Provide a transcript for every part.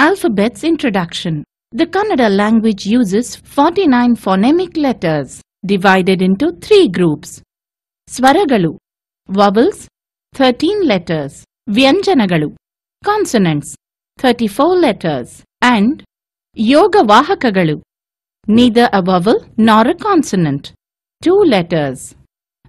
Alphabet's Introduction The Kannada language uses 49 phonemic letters, divided into three groups. Swaragalu, vowels, 13 letters. Vyanjanagalu, consonants, 34 letters. And Yoga Vahakagalu, neither a vowel nor a consonant, two letters.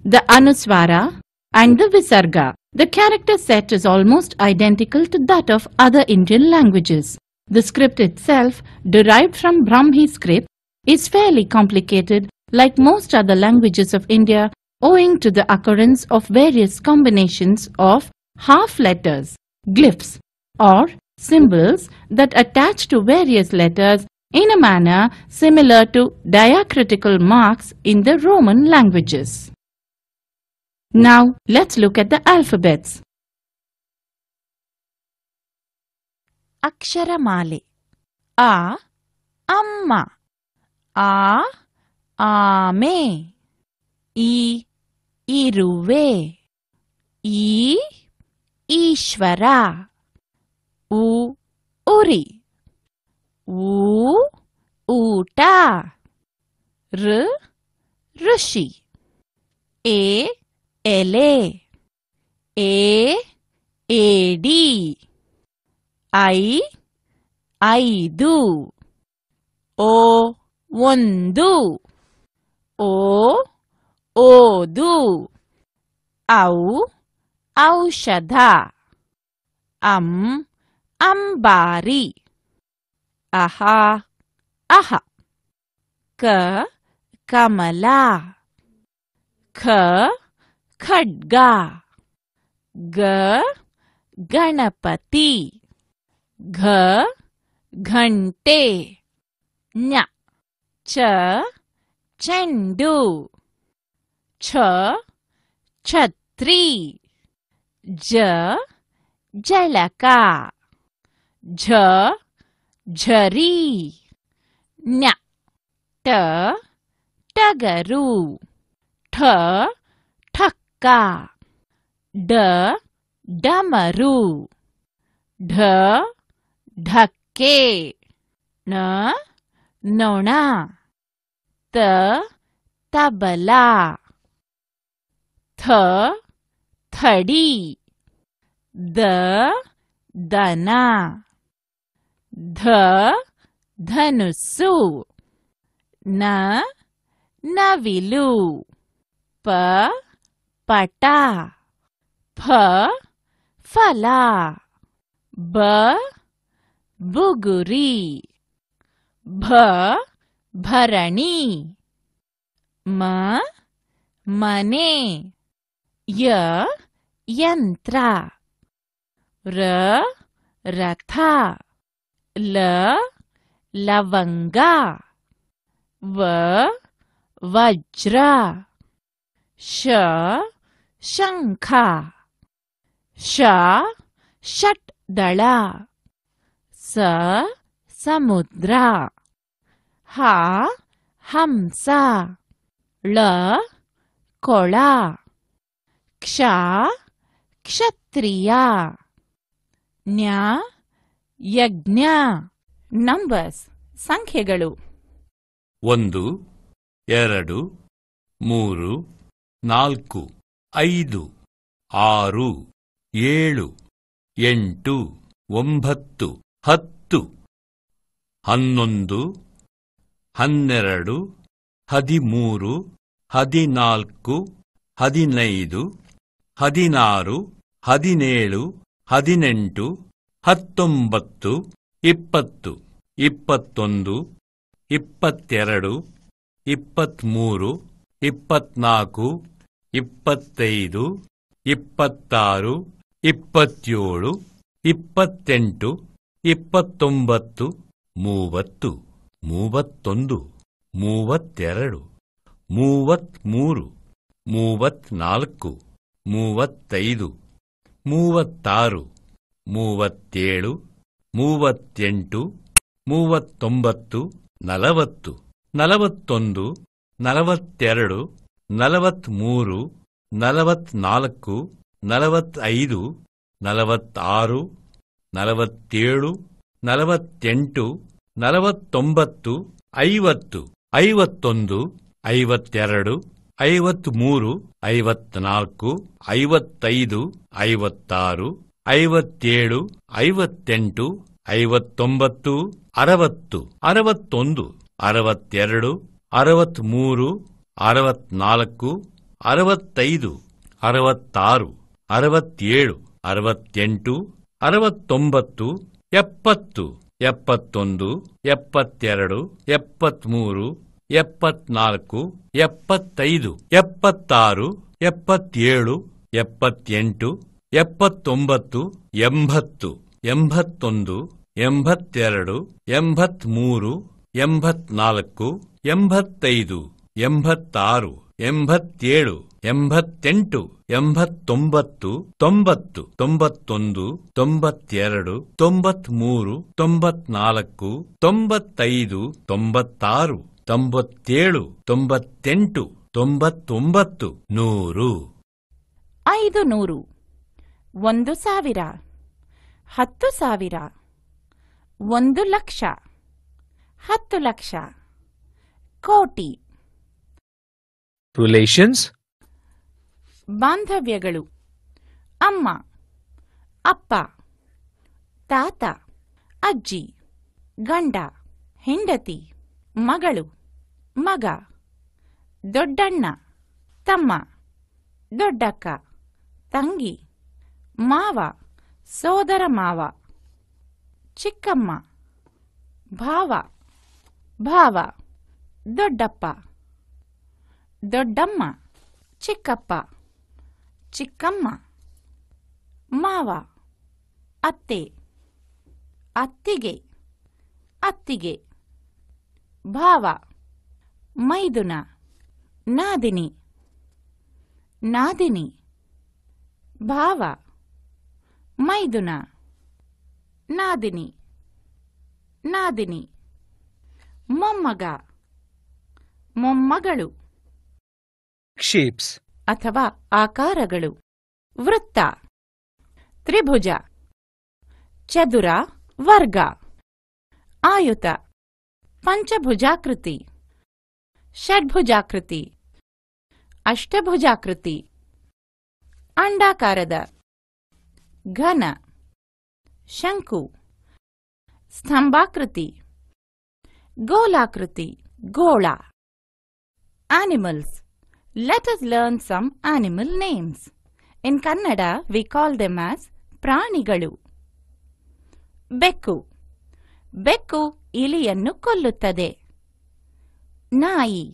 The Anuswara, and the Visarga. The character set is almost identical to that of other Indian languages. The script itself, derived from Brahmi script, is fairly complicated like most other languages of India owing to the occurrence of various combinations of half letters, glyphs or symbols that attach to various letters in a manner similar to diacritical marks in the Roman languages. Now, let's look at the alphabets. Aksharamali A Amma A Ame ಈ ಇರುವೆ ಈ ಈಶ್ವರ ಉ ಉರಿ ಊ ಊಟ ಋ ಋಷಿ ಎ ಎಲೆ ಎ ಎಡಿ ಐ ಐದು ಓ ಒಂದು ಓ ಓದು ಔ ಔಷಧ ಅಂ ಅಂಬಾರಿ ಅಹ ಅಹ ಕ ಕಮಲ ಖ खड्गा ग गणपति घ घंटे ञ च चंडू छ छत्री ज जलका झ झरी न्या ट टगरू ठ का ड डमरू ढ ढक्के न नोणा त तबला थ थडी द दना ध धनुस्सु न नविलु प पटा फ फला ब बुगुरी भ भरणी म मने य यंत्रा र रथा ल लवंगा व वज्र श ಶಂಖ ಶ ಷಟ್ ದಳ ಸ ಸಮುದ್ರ ಹ ಹಂಸ ಳ ಕೊಳ ಕ್ಷ ಕ್ಷತ್ರಿಯ ನ್ಯ ಯಜ್ಞ ನಂಬರ್ಸ್ ಸಂಖ್ಯೆಗಳು ಒಂದು ಎರಡು ಮೂರು ನಾಲ್ಕು ಐದು ಆರು ಏಳು ಎಂಟು ಒಂಬತ್ತು ಹತ್ತು ಹನ್ನೊಂದು ಹನ್ನೆರಡು ಹದಿಮೂರು ಹದಿನಾಲ್ಕು ಹದಿನೈದು ಹದಿನಾರು ಹದಿನೇಳು ಹದಿನೆಂಟು ಹತ್ತೊಂಬತ್ತು ಇಪ್ಪತ್ತು ಇಪ್ಪತ್ತೊಂದು ಇಪ್ಪತ್ತೆರಡು ಇಪ್ಪತ್ತ್ಮೂರು ಇಪ್ಪತ್ನಾಲ್ಕು ಇಪ್ಪತ್ತೈದು ಇಪ್ಪತ್ತಾರು ಇಪ್ಪತ್ತೇಳು ಇಪ್ಪತ್ತೆಂಟು ಇಪ್ಪತ್ತೊಂಬತ್ತು ಮೂವತ್ತು ಮೂವತ್ತೊಂದು ಮೂವತ್ತೆರಡು ಮೂವತ್ಮೂರು ಮೂವತ್ನಾಲ್ಕು ಮೂವತ್ತೈದು ಮೂವತ್ತಾರು ಮೂವತ್ತೇಳು ಮೂವತ್ತೆಂಟು ಮೂವತ್ತೊಂಬತ್ತು ನಲವತ್ತು ನಲವತ್ತೊಂದು ನಲವತ್ತೆರಡು ನಲವತ್ಮೂರು ನಲವತ್ನಾಲ್ಕು ನಲವತ್ತೈದು ನಲವತ್ತಾರು ನಲವತ್ತೇಳು ನಲವತ್ತೆಂಟು ನಲವತ್ತೊಂಬತ್ತು ಐವತ್ತು ಐವತ್ತೊಂದು ಐವತ್ತೆರಡು ಐವತ್ಮೂರು ಐವತ್ನಾಲ್ಕು ಐವತ್ತೈದು ಐವತ್ತಾರು ಐವತ್ತೇಳು ಐವತ್ತೆಂಟು ಐವತ್ತೊಂಬತ್ತು ಅರವತ್ತು ಅರವತ್ತೊಂದು ಅರವತ್ತೆರಡು ಅರವತ್ಮೂರು ಅರವತ್ನಾಲ್ಕು ಅರವತ್ತೈದು ಅರವತ್ತಾರು ಅರವತ್ತೇಳು ಅರವತ್ತೆಂಟು ಅರವತ್ತೊಂಬತ್ತು ಎಪ್ಪತ್ತು ಎಪ್ಪತ್ತೊಂದು ಎಪ್ಪತ್ತೆರಡು ಎಪ್ಪತ್ಮೂರು ಎಪ್ಪತ್ನಾಲ್ಕು ಎಪ್ಪತ್ತೈದು ಎಪ್ಪತ್ತಾರು ಎಪ್ಪತ್ತೇಳು ಎಪ್ಪತ್ತೆಂಟು ಎಪ್ಪತ್ತೊಂಬತ್ತು ಎಂಬತ್ತು ಎಂಬತ್ತೊಂದು ಎಂಬತ್ತೆರಡು ಎಂಬತ್ಮೂರು ಎಂಬತ್ನಾಲ್ಕು ಎಂಬತ್ತೈದು ಎಂಬತ್ತಾರು ಎಂಬತ್ತೇಳು ಎಂಬತ್ತೆಂಟು ಎಂಬತ್ತೊಂಬತ್ತು ತೊಂಬತ್ತು ತೊಂಬತ್ತೊಂದು ತೊಂಬತ್ತೆರಡು ತೊಂಬತ್ಮೂರು ತೊಂಬತ್ನಾಲ್ಕು ತೊಂಬತ್ತೈದು ತೊಂಬತ್ತಾರು ತೊಂಬತ್ತೇಳು ತೊಂಬತ್ತೆಂಟು ತೊಂಬತ್ತೊಂಬತ್ತು ನೂರು ಐದು ನೂರು ಒಂದು ಸಾವಿರ ಹತ್ತು ಸಾವಿರ ಒಂದು ಲಕ್ಷ ಹತ್ತು ಲಕ್ಷ ಕೋಟಿ ರಿಲೇಷನ್ಸ್ ಬಾಂಧವ್ಯಗಳು ಅಮ್ಮ ಅಪ್ಪ ತಾತ ಅಜ್ಜಿ ಗಂಡ ಹೆಂಡತಿ ಮಗಳು ಮಗ ದೊಡ್ಡಣ್ಣ ತಮ್ಮ ದೊಡ್ಡಕ್ಕ ತಂಗಿ ಮಾವ ಸೋದರ ಮಾವ ಚಿಕ್ಕಮ್ಮ ಭಾವ ಭಾವ ದೊಡ್ಡಪ್ಪ ದೊಡ್ಡಮ್ಮ ಚಿಕ್ಕಪ್ಪ ಚಿಕ್ಕಮ್ಮ ಮಾವ ಅತ್ತೆ ಅತ್ತಿಗೆ ಅತ್ತಿಗೆ ಭಾವ ಮೈದುನ ನಾದಿನಿ ನಾದಿನಿ ಭಾವ ಮೈದುನ ನಾದಿನಿ ನಾದಿನಿ ಮೊಮ್ಮಗ ಮೊಮ್ಮಗಳು ಶೇಪ್ಸ್ ಅಥವಾ ಆಕಾರಗಳು ವೃತ್ತ ತ್ರಿಭುಜ ಚದುರ ವರ್ಗ ಆಯುತ ಪಂಚಭುಜಾಕೃತಿ ಷಡ್ಭುಜಾಕೃತಿ ಅಷ್ಟಭುಜಾಕೃತಿ ಅಂಡಾಕಾರದ ಘನ ಶಂಕು ಸ್ತಂಭಾಕೃತಿ ಗೋಲಾಕೃತಿ ಗೋಳ animals Let us learn some animal names in Kannada we call them as ಪ್ರಾಣಿಗಳು ಬೆಕ್ಕು ಬೆಕ್ಕು ಇಲಿಯನ್ನು ಕೊಲ್ಲುತ್ತದೆ ನಾಯಿ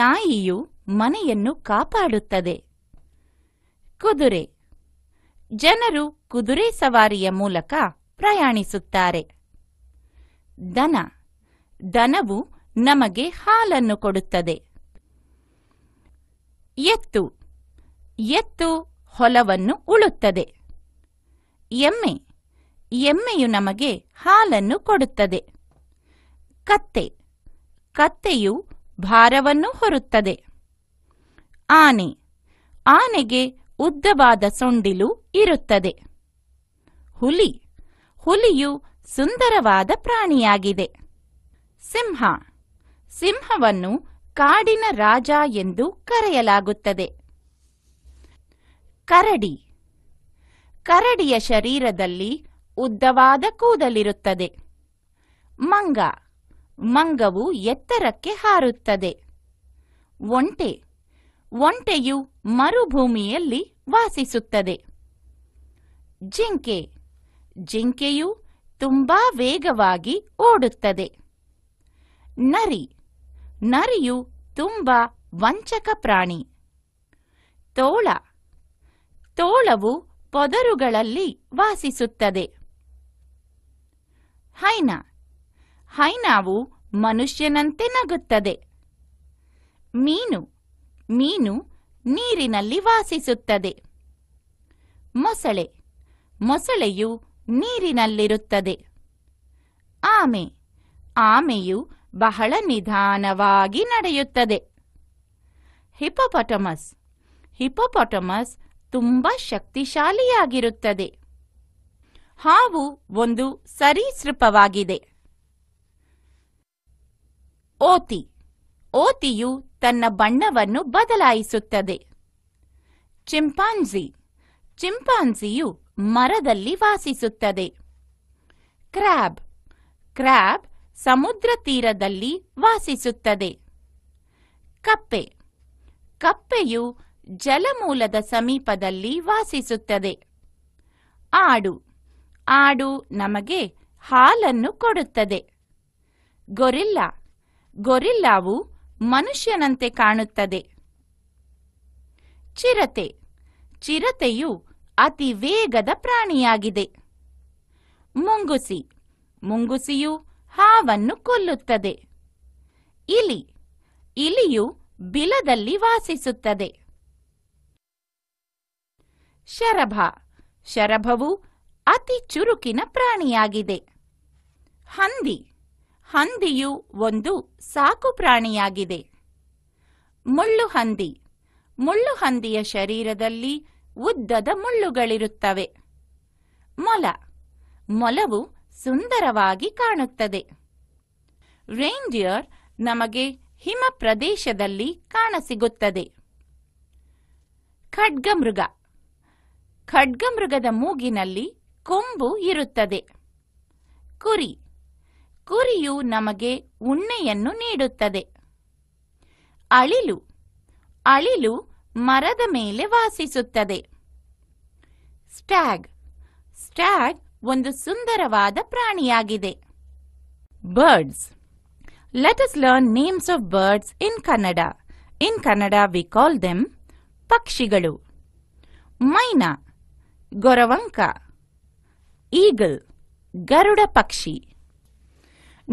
ನಾಯಿಯು ಮನೆಯನ್ನು ಕಾಪಾಡುತ್ತದೆ ಕುದುರೆ ಜನರು ಕುದುರೆ ಸವಾರಿಯ ಮೂಲಕ ಪ್ರಯಾಣಿಸುತ್ತಾರೆ ದನ ದನವು ನಮಗೆ ಹಾಲನ್ನು ಕೊಡುತ್ತದೆ ಎತ್ತು ಎತ್ತು ಹೊಲವನ್ನು ಉಳುತ್ತದೆ ಎಮ್ಮೆ ಎಮ್ಮೆಯು ನಮಗೆ ಹಾಲನ್ನು ಕೊಡುತ್ತದೆ ಕತ್ತೆ ಕತ್ತೆಯು ಭಾರವನ್ನು ಹೊರುತ್ತದೆ ಆನೆ ಆನೆಗೆ ಉದ್ದವಾದ ಸೊಂಡಿಲು ಇರುತ್ತದೆ ಹುಲಿ ಹುಲಿಯು ಸುಂದರವಾದ ಪ್ರಾಣಿಯಾಗಿದೆ ಸಿಂಹ ಸಿಂಹವನ್ನು ಕಾಡಿನ ರಾಜ ಎಂದು ಕರೆಯಲಾಗುತ್ತದೆ ಕರಡಿ ಕರಡಿಯ ಶರೀರದಲ್ಲಿ ಉದ್ದವಾದ ಕೂದಲಿರುತ್ತದೆ ಮಂಗ ಮಂಗವು ಎತ್ತರಕ್ಕೆ ಹಾರುತ್ತದೆ ಒಂಟೆ ಒಂಟೆಯು ಮರುಭೂಮಿಯಲ್ಲಿ ವಾಸಿಸುತ್ತದೆ ಜಿಂಕೆ ಜಿಂಕೆಯು ತುಂಬಾ ವೇಗವಾಗಿ ಓಡುತ್ತದೆ ನರಿ ನರಿಯು ತುಂಬ ವಂಚಕ ಪ್ರಾಣಿ ತೋಳ ತೋಳವು ಪೊದರುಗಳಲ್ಲಿ ವಾಸಿಸುತ್ತದೆ ಹೈನ ಹೈನಾವು ಮನುಷ್ಯನಂತೆ ನಗುತ್ತದೆ ಮೀನು ಮೀನು ನೀರಿನಲ್ಲಿ ವಾಸಿಸುತ್ತದೆ ಮೊಸಳೆ ಮೊಸಳೆಯು ನೀರಿನಲ್ಲಿರುತ್ತದೆ ಆಮೆ ಆಮೆಯು ಬಹಳ ನಿಧಾನವಾಗಿ ನಡೆಯುತ್ತದೆ ಹಿಪೊಪಟಮಸ್ ಹಿಪೊಪೊಟಮಸ್ ತುಂಬಾ ಶಕ್ತಿಶಾಲಿಯಾಗಿರುತ್ತದೆ ಹಾವು ಒಂದು ಸರೀಸೃಪವಾಗಿದೆ ಓತಿ ಓತಿಯು ತನ್ನ ಬಣ್ಣವನ್ನು ಬದಲಾಯಿಸುತ್ತದೆ ಚಿಂಪಾಂಜಿ ಚಿಂಪಾಂಜಿಯು ಮರದಲ್ಲಿ ವಾಸಿಸುತ್ತದೆ ಕ್ರ್ಯಾಬ್ ಕ್ರ್ಯಾಬ್ ಸಮುದ್ರ ತೀರದಲ್ಲಿ ವಾಸಿಸುತ್ತದೆ ಕಪ್ಪೆ ಕಪ್ಪೆಯು ಜಲಮೂಲದ ಸಮೀಪದಲ್ಲಿ ವಾಸಿಸುತ್ತದೆ ಆಡು ಆಡು ನಮಗೆ ಹಾಲನ್ನು ಕೊಡುತ್ತದೆ ಗೊರಿಲ್ಲಾ ಗೊರಿಲ್ಲಾವು ಮನುಷ್ಯನಂತೆ ಕಾಣುತ್ತದೆ ಚಿರತೆ ಚಿರತೆಯು ಅತಿ ವೇಗದ ಪ್ರಾಣಿಯಾಗಿದೆ ಮುಂಗುಸಿ ಮುಂಗುಸಿಯು ಹಾವನ್ನು ಕೊಲ್ಲುತ್ತದೆ ಇಲಿ ಇಲಿಯು ಬಿಲದಲ್ಲಿ ವಾಸಿಸುತ್ತದೆ ಶರಭ ಶರಭವು ಅತಿ ಚುರುಕಿನ ಪ್ರಾಣಿಯಾಗಿದೆ ಹಂದಿ ಹಂದಿಯು ಒಂದು ಸಾಕು ಪ್ರಾಣಿಯಾಗಿದೆ ಮುಳ್ಳು ಹಂದಿ ಮುಳ್ಳು ಹಂದಿಯ ಶರೀರದಲ್ಲಿ ಉದ್ದದ ಮುಳ್ಳುಗಳಿರುತ್ತವೆ ಮೊಲ ಮೊಲವು ಸುಂದರವಾಗಿ ಕಾಣುತ್ತದೆ ರೇಂಡಿಯರ್ ನಮಗೆ ಹಿಮ ಪ್ರದೇಶದಲ್ಲಿ ಕಾಣಸಿಗುತ್ತದೆ ಖಡ್ಗಮೃಗ ಖಡ್ಗಮೃಗದ ಮೂಗಿನಲ್ಲಿ ಕೊಂಬು ಇರುತ್ತದೆ ಕುರಿ ಕುರಿಯು ನಮಗೆ ಉಣ್ಣೆಯನ್ನು ನೀಡುತ್ತದೆ ಅಳಿಲು ಅಳಿಲು ಮರದ ಮೇಲೆ ವಾಸಿಸುತ್ತದೆ ಸ್ಟ್ಯಾಗ್ ಸ್ಟ್ಯಾಗ್ ಒಂದು ಸುಂದರವಾದ ಪ್ರಾಣಿಯಾಗಿದೆ birds let us learn names of birds in Kannada in Kannada we call them ಪಕ್ಷಿಗಳು ಮೈನಾ ಗೊರವಂಕ ಈಗಲ್ ಗರುಡ ಪಕ್ಷಿ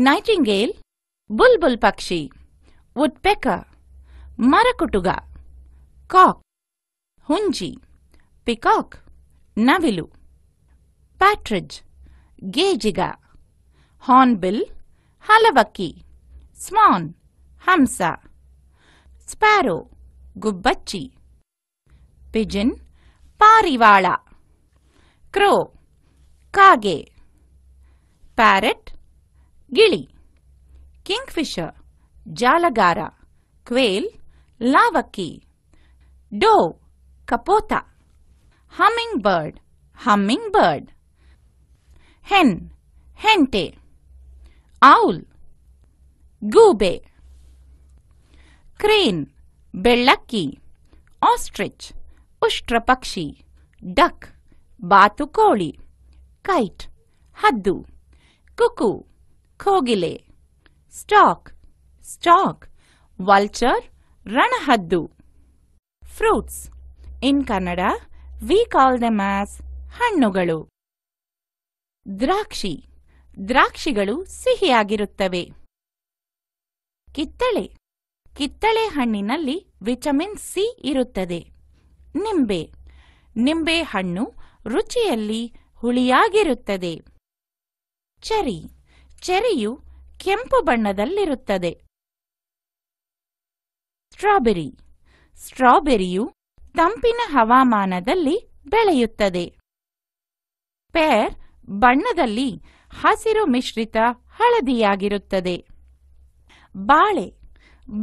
ನೈಟಿಂಗೇಲ್ ಬುಲ್ಬುಲ್ ಪಕ್ಷಿ ಉತ್ಪೆಕ ಮರಕುಟುಗ ಕಾಕ್ ಹುಂಜಿ ಪಿಕಾಕ್ ನವಿಲು पैट्रिज गेजिग हॉनबिल हलवकी स्वान हमस स्पैरो गुब्बच्ची पिजिन पारिवाला क्रो कागे पैरट गिली किंगफिशर जालगारा क्वेल लावकी डो कपोता humming bird humming bird hen ಹೆಂಟೆ ಔಲ್ ಗೂಬೆ ಕ್ರೇನ್ ಬೆಳ್ಳಕ್ಕಿ ಆಸ್ಟ್ರಿಚ್ ಉಷ್ಟ್ರ ಪಕ್ಷಿ ಡಕ್ ಬಾತುಕೋಳಿ ಕೈಟ್ ಹದ್ದು ಕುಕು ಕೋಗಿಲೆ ಸ್ಟಾಕ್ ಸ್ಟಾಕ್ ವಲ್ಚರ್ ರಣಹದ್ದು fruits in Kannada we call the as ಹಣ್ಣುಗಳು ದ್ರಾಕ್ಷಿ ದ್ರಾಕ್ಷಿಗಳು ಸಿಹಿಯಾಗಿರುತ್ತವೆ ಕಿತ್ತಳೆ ಕಿತ್ತಳೆ ಹಣ್ಣಿನಲ್ಲಿ ವಿಟಮಿನ್ ಸಿ ಇರುತ್ತದೆ ನಿಂಬೆ ನಿಂಬೆ ಹಣ್ಣು ರುಚಿಯಲ್ಲಿ ಹುಳಿಯಾಗಿರುತ್ತದೆ ಚೆರಿ ಚೆರಿಯು ಕೆಂಪು ಬಣ್ಣದಲ್ಲಿರುತ್ತದೆ ಸ್ಟ್ರಾಬೆರಿ ಸ್ಟ್ರಾಬೆರಿಯು ತಂಪಿನ ಹವಾಮಾನದಲ್ಲಿ ಬೆಳೆಯುತ್ತದೆ ಪೇರ್ ಬಣ್ಣದಲ್ಲಿ ಹಸಿರು ಮಿಶ್ರಿತ ಹಳದಿಯಾಗಿರುತ್ತದೆ ಬಾಳೆ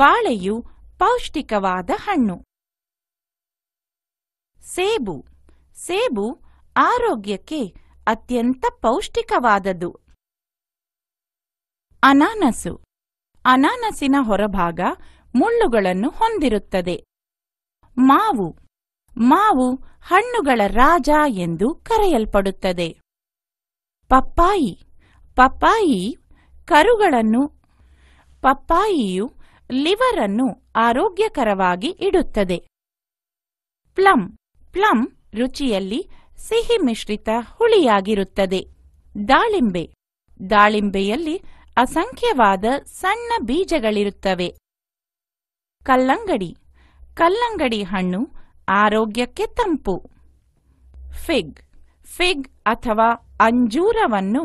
ಬಾಳೆಯು ಪೌಷ್ಟಿಕವಾದ ಹಣ್ಣು ಸೇಬು ಸೇಬು ಆರೋಗ್ಯಕ್ಕೆ ಅತ್ಯಂತ ಪೌಷ್ಟಿಕವಾದದ್ದು ಅನಾನಸು ಅನಾನಸಿನ ಹೊರಭಾಗ ಮುಳ್ಳುಗಳನ್ನು ಹೊಂದಿರುತ್ತದೆ ಮಾವು ಮಾವು ಹಣ್ಣುಗಳ ರಾಜ ಎಂದು ಕರೆಯಲ್ಪಡುತ್ತದೆ ಪಪ್ಪಾಯಿ ಪಪ್ಪಾಯಿ ಕರುಗಳನ್ನು ಪಪ್ಪಾಯಿಯು ಲಿವರ್ ಅನ್ನು ಆರೋಗ್ಯಕರವಾಗಿ ಇಡುತ್ತದೆ ಪ್ಲಮ್ ಪ್ಲಮ್ ರುಚಿಯಲ್ಲಿ ಸಿಹಿ ಮಿಶ್ರಿತ ಹುಳಿಯಾಗಿರುತ್ತದೆ ದಾಳಿಂಬೆ ದಾಳಿಂಬೆಯಲ್ಲಿ ಅಸಂಖ್ಯವಾದ ಸಣ್ಣ ಬೀಜಗಳಿರುತ್ತವೆ ಕಲ್ಲಂಗಡಿ ಕಲ್ಲಂಗಡಿ ಹಣ್ಣು ಆರೋಗ್ಯಕ್ಕೆ ತಂಪು ಫಿಗ್ ಫಿಗ್ ಅಥವಾ ಅಂಜೂರವನ್ನು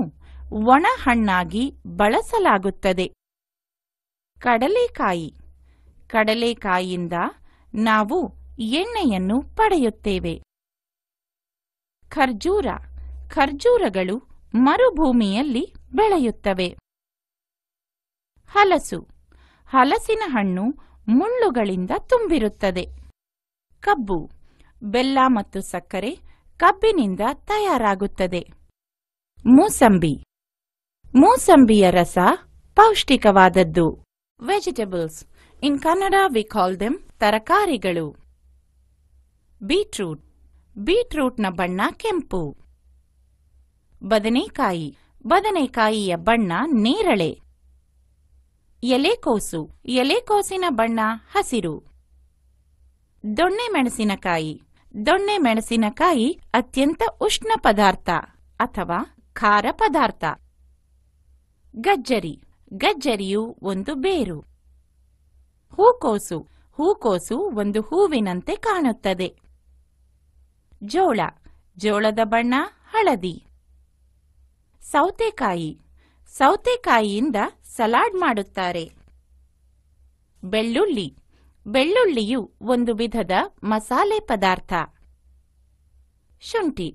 ಒಣಹಣ್ಣಾಗಿ ಬಳಸಲಾಗುತ್ತದೆ ಕಡಲೆಕಾಯಿ ಕಡಲೆಕಾಯಿಯಿಂದ ನಾವು ಎಣ್ಣೆಯನ್ನು ಪಡೆಯುತ್ತೇವೆ ಖರ್ಜೂರ ಖರ್ಜೂರಗಳು ಮರುಭೂಮಿಯಲ್ಲಿ ಬೆಳೆಯುತ್ತವೆ ಹಲಸು ಹಲಸಿನ ಹಣ್ಣು ಮುಳ್ಳುಗಳಿಂದ ತುಂಬಿರುತ್ತದೆ ಕಬ್ಬು ಬೆಲ್ಲ ಮತ್ತು ಸಕ್ಕರೆ ಕಬ್ಬಿನಿಂದ ತಯಾರಾಗುತ್ತದೆ ಮೂಸಂಬಿ ಮೂಸಂಬಿಯ ರಸ ಪೌಷ್ಟಿಕವಾದದ್ದು vegetables in Kannada we call them ತರಕಾರಿಗಳು ಬೀಟ್ರೂಟ್ ಬೀಟ್ರೂಟ್ನ ಬಣ್ಣ ಕೆಂಪು ಬದನೆಕಾಯಿ ಬದನೆಕಾಯಿಯ ಬಣ್ಣ ನೇರಳೆ ಎಲೆಕೋಸು ಎಲೆಕೋಸಿನ ಬಣ್ಣ ಹಸಿರು ದೊಣ್ಣೆ ಮೆಣಸಿನಕಾಯಿ ದೊಣ್ಣೆ ಮೆಣಸಿನಕಾಯಿ ಅತ್ಯಂತ ಉಷ್ಣ ಪದಾರ್ಥ ಅಥವಾ ಖಾರ ಪದಾರ್ಥ ಗಜ್ಜರಿ ಗಜ್ಜರಿಯು ಒಂದು ಬೇರು ಹೂಕೋಸು ಹೂಕೋಸು ಒಂದು ಹೂವಿನಂತೆ ಕಾಣುತ್ತದೆ ಜೋಳ ಜೋಳದ ಬಣ್ಣ ಹಳದಿ ಸೌತೆಕಾಯಿ ಸೌತೆಕಾಯಿಯಿಂದ ಸಲಾಡ್ ಮಾಡುತ್ತಾರೆ ಬೆಳ್ಳುಳ್ಳಿ ಬೆಳ್ಳುಳ್ಳಿಯು ಒಂದು ವಿಧದ ಮಸಾಲೆ ಪದಾರ್ಥ ಶುಂಠಿ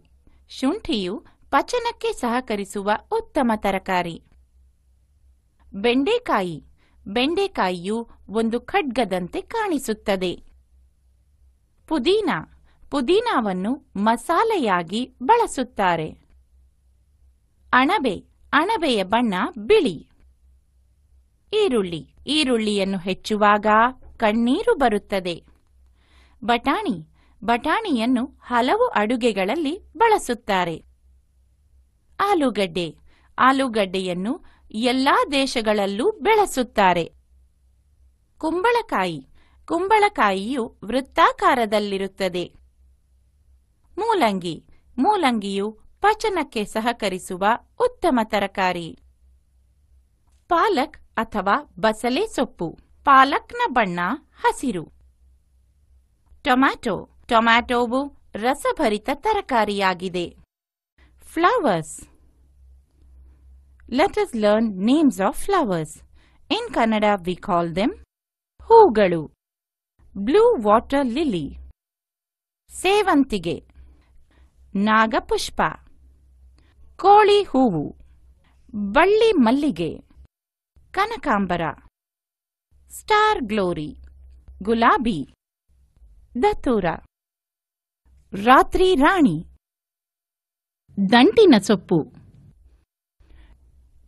ಶುಂಠಿಯು ಪಚನಕ್ಕೆ ಸಹಕರಿಸುವ ಉತ್ತಮ ತರಕಾರಿ ಬೆಂಡೆಕಾಯಿ ಬೆಂಡೆಕಾಯಿಯು ಒಂದು ಖಡ್ಗದಂತೆ ಕಾಣಿಸುತ್ತದೆ ಪುದೀನಾ ಪುದೀನಾವನ್ನು ಮಸಾಲೆಯಾಗಿ ಬಳಸುತ್ತಾರೆ ಅಣಬೆ ಅಣಬೆಯ ಬಣ್ಣ ಬಿಳಿ ಈರುಳ್ಳಿ ಈರುಳ್ಳಿಯನ್ನು ಹೆಚ್ಚುವಾಗ ಕಣ್ಣೀರು ಬರುತ್ತದೆ ಬಟಾಣಿ ಬಟಾಣಿಯನ್ನು ಹಲವು ಅಡುಗೆಗಳಲ್ಲಿ ಬಳಸುತ್ತಾರೆ ಆಲೂಗಡ್ಡೆ ಆಲೂಗಡ್ಡೆಯನ್ನು ಎಲ್ಲಾ ದೇಶಗಳಲ್ಲೂ ಬೆಳೆಸುತ್ತಾರೆ ಕುಂಬಳಕಾಯಿ ಕುಂಬಳಕಾಯಿಯು ವೃತ್ತಾಕಾರದಲ್ಲಿರುತ್ತದೆ ಮೂಲಂಗಿ ಮೂಲಂಗಿಯು ಪಚನಕ್ಕೆ ಸಹಕರಿಸುವ ಉತ್ತಮ ತರಕಾರಿ ಪಾಲಕ್ ಅಥವಾ ಬಸಳೆ ಸೊಪ್ಪು ಪಾಲಕ್ನ ಬಣ್ಣ ಹಸಿರು ಟೊಮ್ಯಾಟೊ ಟೊಮ್ಯಾಟೊವು ರಸಭರಿತ ತರಕಾರಿಯಾಗಿದೆ flowers let us learn names of flowers in Kannada we call them ಹೂಗಳು ಬ್ಲೂ ವಾಟರ್ ಲಿಲ್ಲಿ ಸೇವಂತಿಗೆ ನಾಗಪುಷ್ಪ ಕೋಳಿ ಹೂವು ಬಳ್ಳಿ ಮಲ್ಲಿಗೆ ಕನಕಾಂಬರ ಸ್ಟಾರ್ ಗ್ಲೋರಿ ಗುಲಾಬಿ ದತ್ತೂರ ರಾತ್ರಿ ರಾಣಿ ದಂಟಿನ ಸೊಪ್ಪು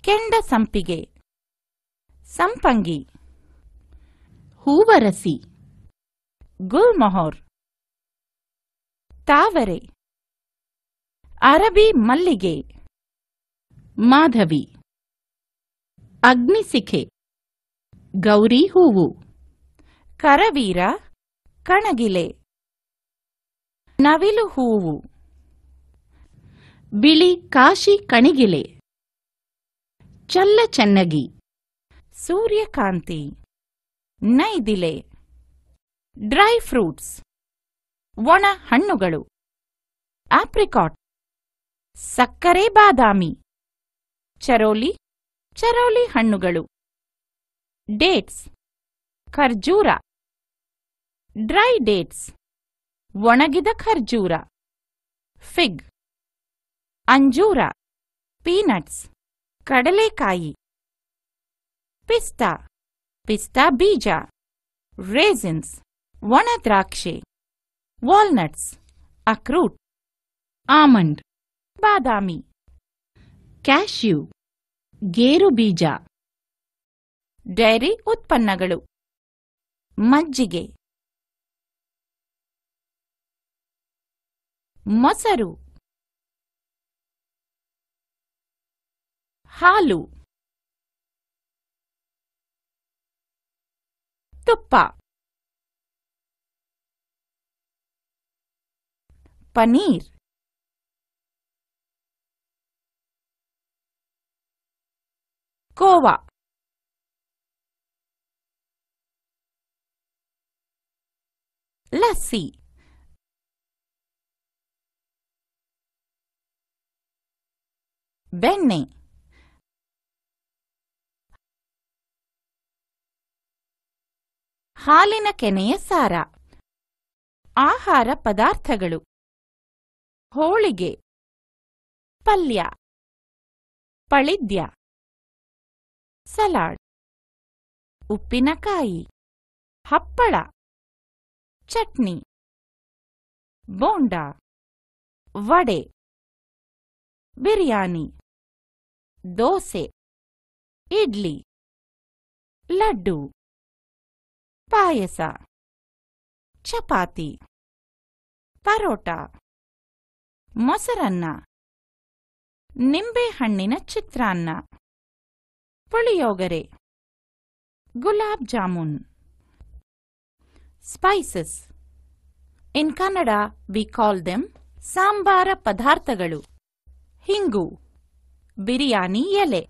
ಕೆಂಡ ಸಂಪಿಗೆ ಸಂಪಂಗಿ ಹೂವರಸಿ ಗುಲ್ಮೊಹರ್ ತಾವರೆ ಅರಬಿ ಮಲ್ಲಿಗೆ ಮಾಧವಿ ಅಗ್ನಿಸಿಖೆ ಗೌರಿ ಹೂವು ಕರವೀರ ಕಣಗಿಲೆ ನವಿಲು ಹೂವು ಬಿಳಿ ಕಾಶಿ ಕಣಿಗಿಲೆ ಚಲ್ಲ ಚನ್ನಗಿ ಸೂರ್ಯಕಾಂತಿ ನೈದಿಲೆ ಡ್ರೈ ಫ್ರೂಟ್ಸ್ ಒಣ ಹಣ್ಣುಗಳು ಆಪ್ರಿಕಾಟ್ ಸಕ್ಕರೆ ಬಾದಾಮಿ ಚರೋಲಿ ಚರೋಲಿ ಹಣ್ಣುಗಳು ಡೇಟ್ಸ್ ಖರ್ಜೂರ ಡ್ರೈ ಡೇಟ್ಸ್ ಒಣಗಿದ ಖರ್ಜೂರ ಫಿಗ್ ಅಂಜೂರ ಪೀನಟ್ಸ್ ಕಡಲೆಕಾಯಿ ಪಿಸ್ತಾ ಪಿಸ್ತಾ ಬೀಜ ರೇಸಿನ್ಸ್ ಒಣ ದ್ರಾಕ್ಷಿ ವಾಲ್ನಟ್ಸ್ ಅಕ್ರೂಟ್ ಆಮಂಡ್ ಬಾದಾಮಿ ಕ್ಯಾಶ್ಯೂ ಗೇರು ಬೀಜ ಡೈರಿ ಉತ್ಪನ್ನಗಳು ಮಜ್ಜಿಗೆ ಮೊಸರು हालू तुप्पा पनीर कोवा लस्सी बेन्नी ಹಾಲಿನ ಕೆನೆಯ ಸಾರ ಆಹಾರ ಪದಾರ್ಥಗಳು ಹೋಳಿಗೆ ಪಲ್ಯ ಪಳಿದ್ಯ ಸಲಾಡ್ ಉಪ್ಪಿನಕಾಯಿ ಹಪ್ಪಳ ಚಟ್ನಿ ಬೋಂಡ ವಡೆ ಬಿರಿಯಾನಿ ದೋಸೆ ಇಡ್ಲಿ ಲಡ್ಡು ಪಾಯಸ ಚಪಾತಿ ಪರೋಟ ಮೊಸರನ್ನ ನಿಂಬೆಹಣ್ಣಿನ ಚಿತ್ರಾನ್ನ ಪುಳಿಯೋಗರೆ gulab jamun spices in Kannada we call them ಸಾಂಬಾರ ಪದಾರ್ಥಗಳು ಹಿಂಗು ಬಿರಿಯಾನಿ ಎಲೆ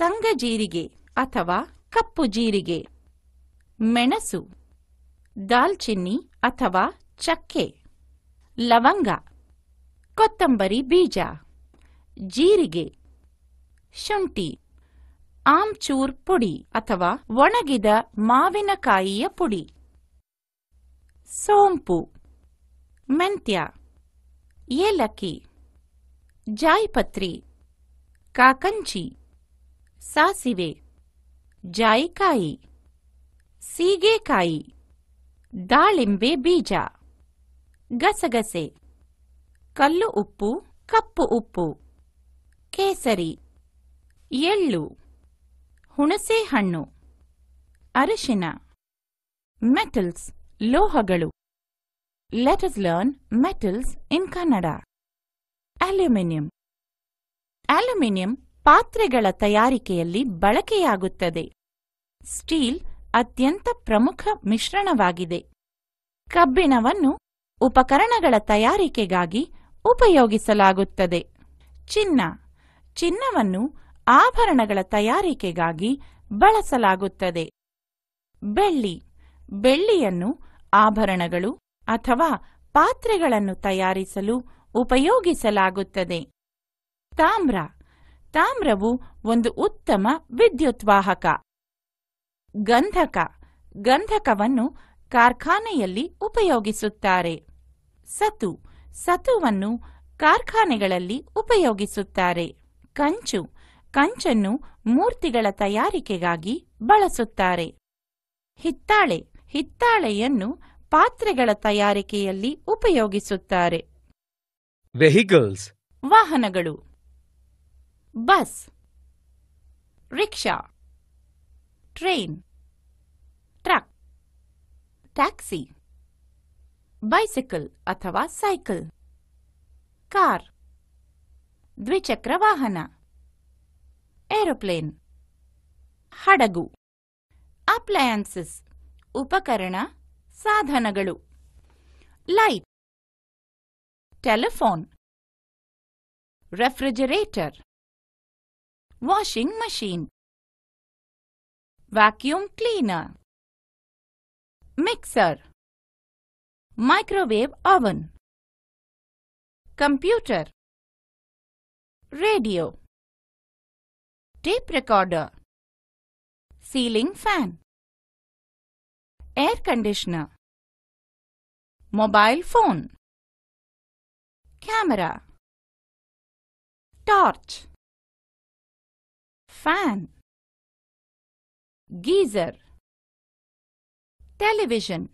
ಸಂಗಜೀರಿಗೆ ಅಥವಾ ಕಪ್ಪು ಜೀರಿಗೆ ಮೆಣಸು ದಾಲ್ಚಿನ್ನಿ ಅಥವಾ ಚಕ್ಕೆ ಲವಂಗ ಕೊತ್ತಂಬರಿ ಬೀಜ ಜೀರಿಗೆ ಶುಂಠಿ ಆಮ್ಚೂರ್ ಪುಡಿ ಅಥವಾ ಒಣಗಿದ ಮಾವಿನಕಾಯಿಯ ಪುಡಿ ಸೋಂಪು ಮೆಂತ್ಯ ಏಲಕ್ಕಿ ಜಾಯಿಪತ್ರಿ ಕಾಕಂಚಿ ಸಾಸಿವೆ ಜಾಯಿಕಾಯಿ ಸೀಗೆಕಾಯಿ ದಾಳಿಂಬೆ ಬೀಜ ಗಸಗಸೆ ಕಲ್ಲು ಉಪ್ಪು ಕಪ್ಪು ಉಪ್ಪು ಕೇಸರಿ ಎಳ್ಳು ಹುಣಸೆಹಣ್ಣು ಅರಿಶಿನ ಮೆಟಲ್ಸ್ ಲೋಹಗಳು let learn learn metals Kannada Kannada aluminium ಪಾತ್ರೆಗಳ ತಯಾರಿಕೆಯಲ್ಲಿ ಬಳಕೆಯಾಗುತ್ತದೆ ಸ್ಟೀಲ್ ಅತ್ಯಂತ ಪ್ರಮುಖ ಮಿಶ್ರಣವಾಗಿದೆ ಕಬ್ಬಿಣವನ್ನು ಉಪಕರಣಗಳ ತಯಾರಿಕೆಗಾಗಿ ಉಪಯೋಗಿಸಲಾಗುತ್ತದೆ ಚಿನ್ನ ಚಿನ್ನವನ್ನು ಆಭರಣಗಳ ತಯಾರಿಕೆಗಾಗಿ ಬಳಸಲಾಗುತ್ತದೆ ಬೆಳ್ಳಿ ಬೆಳ್ಳಿಯನ್ನು ಆಭರಣಗಳು ಅಥವಾ ಪಾತ್ರೆಗಳನ್ನು ತಯಾರಿಸಲು ಉಪಯೋಗಿಸಲಾಗುತ್ತದೆ ತಾಮ್ರ ತಾಮ್ರವು ಒಂದು ಉತ್ತಮ ವಿದ್ಯುತ್ವಾಹಕ ಗಂಧಕ ಗಂಧಕವನ್ನು ಕಾರ್ಖಾನೆಯಲ್ಲಿ ಉಪಯೋಗಿಸುತ್ತಾರೆ ಸತು ಸತುವನ್ನು ಕಾರ್ಖಾನೆಗಳಲ್ಲಿ ಉಪಯೋಗಿಸುತ್ತಾರೆ ಕಂಚು ಕಂಚನ್ನು ಮೂರ್ತಿಗಳ ತಯಾರಿಕೆಗಾಗಿ ಬಳಸುತ್ತಾರೆ ಹಿತ್ತಾಳೆ ಹಿತ್ತಾಳೆಯನ್ನು ಪಾತ್ರೆಗಳ ತಯಾರಿಕೆಯಲ್ಲಿ ಉಪಯೋಗಿಸುತ್ತಾರೆ ವೆಹಿಕಲ್ಸ್ ವಾಹನಗಳು bus rickshaw train, truck, taxi, bicycle ಅಥವಾ ಸೈಕಲ್, ಕಾರ್, ದ್ವಿಚಕ್ರ ವಾಹನ, ಏರೋಪ್ಲೇನ್, ಹಡಗು, ಅಪ್ಲಯನ್ಸಸ್ ಉಪಕರಣ ಸಾಧನಗಳು light telephone refrigerator washing machine vacuum cleaner, mixer, microwave oven, computer, radio, tape recorder, ceiling fan, air conditioner, mobile phone, camera, torch, fan. Geyser television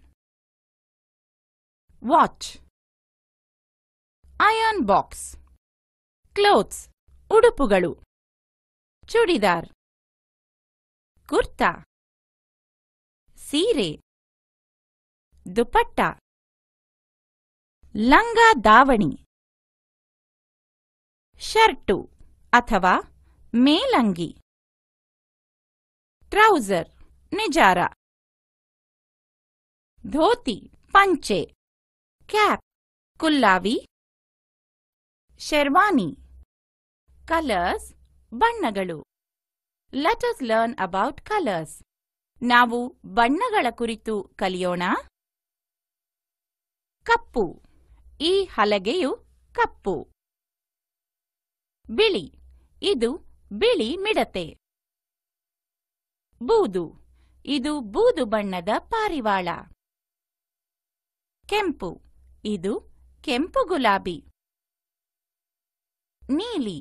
watch Iron box clothes ಉಡುಪುಗಳು ಚೂಡಿದಾರ್ ಕುರ್ತಾ ಸೀರೆ ದುಪಟ್ಟಾ, ಲಂಗ ದಾವಣಿ shirt ಅಥವಾ ಮೇಲಂಗಿ trouser ನಿಜಾರ ಧೋತಿ ಪಂಚೆ cap ಕುಲ್ಲಾವಿ sherwani colours ಬಣ್ಣಗಳು let us learn about colours ನಾವು ಬಣ್ಣಗಳ ಕುರಿತು ಕಲಿಯೋಣ ಕಪ್ಪು ಈ ಹಲಗೆಯು ಕಪ್ಪು ಬಿಳಿ ಇದು ಬಿಳಿ ಮಿಡತೆ ಬೂದು ಇದು ಬೂದು ಬಣ್ಣದ ಪಾರಿವಾಳ ಕೆಂಪು ಇದು ಕೆಂಪು ಗುಲಾಬಿ ನೀಲಿ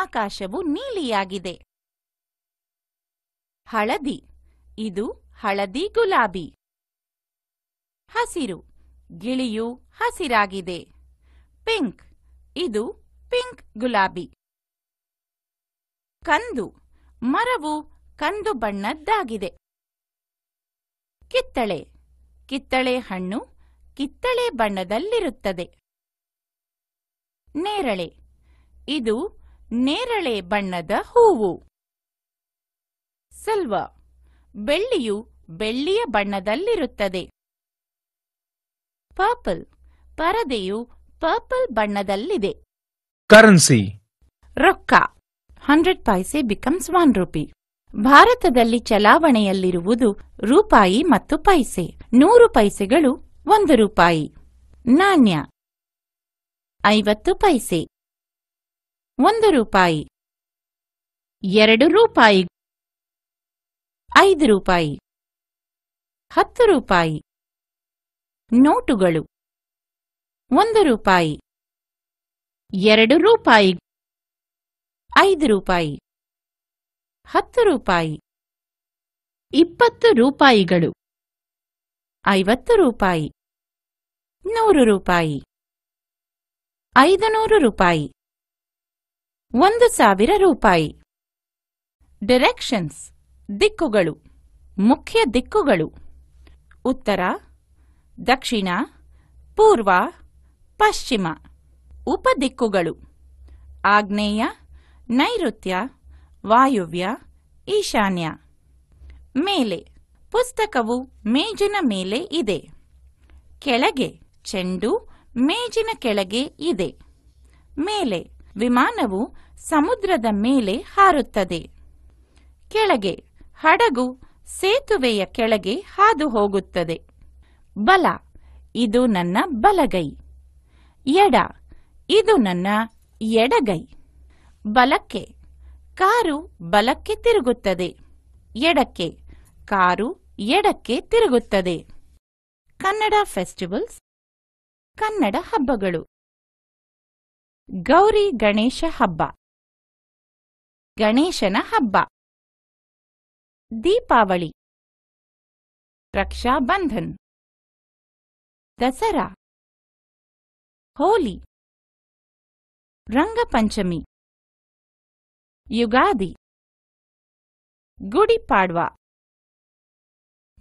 ಆಕಾಶವು ನೀಲಿಯಾಗಿದೆ ಹಳದಿ ಇದು ಹಳದಿ ಗುಲಾಬಿ ಹಸಿರು ಗಿಳಿಯು ಹಸಿರಾಗಿದೆ ಪಿಂಕ್ ಇದು ಪಿಂಕ್ ಗುಲಾಬಿ ಕಂದು ಮರವು ಕಂದು ಬಣ್ಣದ್ದಾಗಿದೆ ಕಿತ್ತಳೆ ಕಿತ್ತಳೆ ಹಣ್ಣು ಕಿತ್ತಳೆ ಬಣ್ಣದಲ್ಲಿರುತ್ತದೆ ನೇರಳೆ ಇದು ನೇರಳೆ ಬಣ್ಣದ ಹೂವು ಸಲ್ವ ಬೆಳ್ಳಿಯು ಬೆಳ್ಳಿಯ ಬಣ್ಣದಲ್ಲಿರುತ್ತದೆ ಪರ್ಪಲ್ ಪರದೆಯು ಪರ್ಪಲ್ ಬಣ್ಣದಲ್ಲಿದೆ ಕರೆನ್ಸಿ ರೊಕ್ಕ hundred paise becomes one rupee ಭಾರತದಲ್ಲಿ ಚಲಾವಣೆಯಲ್ಲಿರುವುದು ರೂಪಾಯಿ ಮತ್ತು ಪೈಸೆ ನೂರು ಪೈಸೆಗಳು ಒಂದು ರೂಪಾಯಿ ನಾಣ್ಯ ಐವತ್ತು ಪೈಸೆ ಒಂದು ರೂಪಾಯಿ ಎರಡು ರೂಪಾಯಿ ಐದು ರೂಪಾಯಿ ಹತ್ತು ರೂಪಾಯಿ ನೋಟುಗಳು ಒಂದು ರೂಪಾಯಿ ಎರಡು ರೂಪಾಯಿ ಐದು ರೂಪಾಯಿ ಹತ್ತು ರೂಪಾಯಿ ಇಪ್ಪತ್ತು ರೂಪಾಯಿಗಳು ಐವತ್ತು ರೂಪಾಯಿ ನೂರು ರೂಪಾಯಿ ಐದುನೂರು ರೂಪಾಯಿ ಒಂದು ಸಾವಿರ ರೂಪಾಯಿ ಡಿರೆಕ್ಷನ್ಸ್ ದಿಕ್ಕುಗಳು ಮುಖ್ಯ ದಿಕ್ಕುಗಳು ಉತ್ತರ ದಕ್ಷಿಣ ಪೂರ್ವ ಪಶ್ಚಿಮ ಉಪದಿಕ್ಕುಗಳು ಆಗ್ನೇಯ ನೈಋತ್ಯ ವಾಯುವ್ಯ ಈಶಾನ್ಯ ಮೇಲೆ ಪುಸ್ತಕವು ಮೇಜಿನ ಮೇಲೆ ಇದೆ ಕೆಳಗೆ ಚೆಂಡು ಮೇಜಿನ ಕೆಳಗೆ ಇದೆ ಮೇಲೆ ವಿಮಾನವು ಸಮುದ್ರದ ಮೇಲೆ ಹಾರುತ್ತದೆ ಕೆಳಗೆ ಹಡಗು ಸೇತುವೆಯ ಕೆಳಗೆ ಹಾದು ಹೋಗುತ್ತದೆ ಬಲ ಇದು ನನ್ನ ಬಲಗೈ ಎಡ ಇದು ನನ್ನ ಎಡಗೈ ಬಲಕ್ಕೆ ಕಾರು ಬಲಕ್ಕೆ ತಿರುಗುತ್ತದೆ ಎಡಕ್ಕೆ ಕಾರು ಎಡಕ್ಕೆ ತಿರುಗುತ್ತದೆ ಕನ್ನಡ ಫೆಸ್ಟಿವಲ್ಸ್ ಕನ್ನಡ ಹಬ್ಬಗಳು ಗೌರಿ ಗಣೇಶ ಹಬ್ಬ ಗಣೇಶನ ಹಬ್ಬ Deepavali Rakshabandhan Dasara Holi Rangapanchami Yugadi Gudi Padwa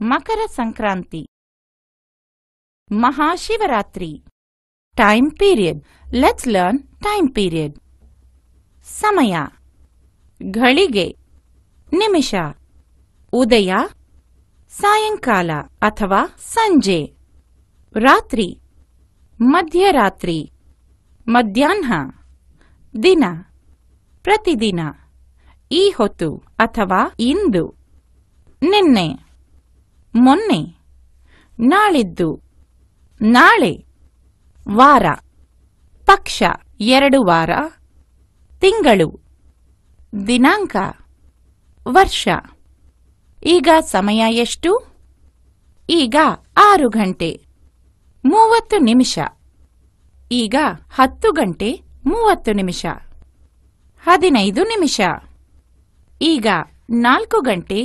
Makar Sankranti Mahashivratri time period let's learn time period समय घड़ी निमिष उदय सायंकाल अथवा संजे रात्रि मध्यरात्रि मध्यान्ह दिना ಪ್ರತಿದಿನ ಈ ಹೊತ್ತು ಅಥವಾ ಇಂದು ನಿನ್ನೆ ಮೊನ್ನೆ ನಾಳಿದ್ದು ನಾಳೆ ವಾರ ಪಕ್ಷ ಎರಡು ವಾರ ತಿಂಗಳು ದಿನಾಂಕ ವರ್ಷ ಈಗ ಸಮಯ ಎಷ್ಟು ಈಗ ಆರು ಗಂಟೆ ಮೂವತ್ತು ನಿಮಿಷ ಈಗ ಹತ್ತು ಗಂಟೆ ಮೂವತ್ತು ನಿಮಿಷ ಹದಿನೈದು ನಿಮಿಷ ಈಗ ನಾಲ್ಕು ಗಂಟೆ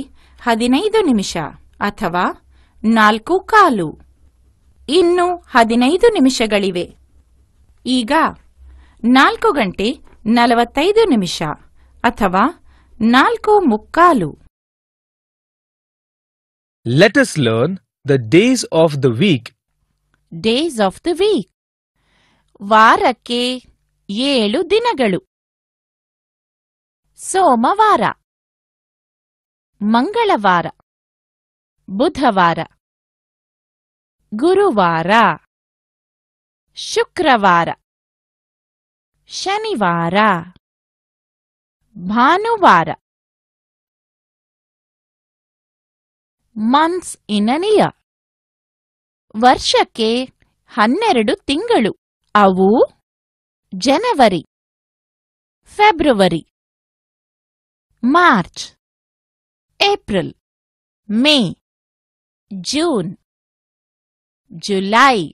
ಹದಿನೈದು ನಿಮಿಷ ಅಥವಾ ನಾಲ್ಕು ಕಾಲು ಇನ್ನು ಹದಿನೈದು ನಿಮಿಷಗಳಿವೆ ಈಗ ನಾಲ್ಕು ಗಂಟೆ ನಲವತ್ತೈದು ನಿಮಿಷ ಅಥವಾ ನಾಲ್ಕು ಮುಕ್ಕಾಲು let us learn the days of the week days of the week ವಾರಕ್ಕೆ ಏಳು ದಿನಗಳು ಸೋಮವಾರ ಮಂಗಳವಾರ ಬುಧವಾರ ಗುರುವಾರ ಶುಕ್ರವಾರ ಶನಿವಾರ ಭಾನುವಾರ ಮಂತ್ಸ್ ಇನನಿಯ, ವರ್ಷಕ್ಕೆ ಹನ್ನೆರಡು ತಿಂಗಳು ಅವು January February March, April, May, June, July,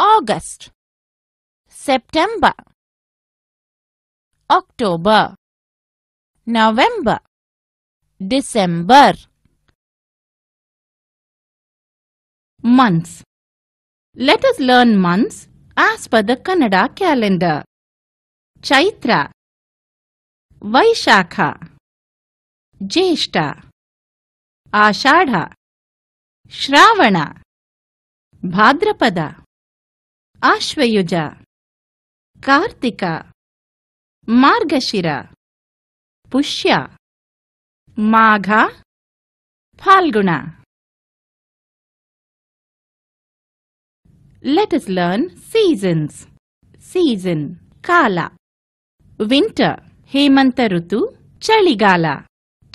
August, September, October, November, December. Months. Let us learn months as per the Kannada calendar. Chaitra Vaishakha Jyeshtha Ashadha Shravana Bhadrapada Ashwayuja Kartika Margashira Pushya Magha Phalguna let us learn seasons season काला विंटर ಹೇಮಂತ ಋತು ಚಳಿಗಾಲ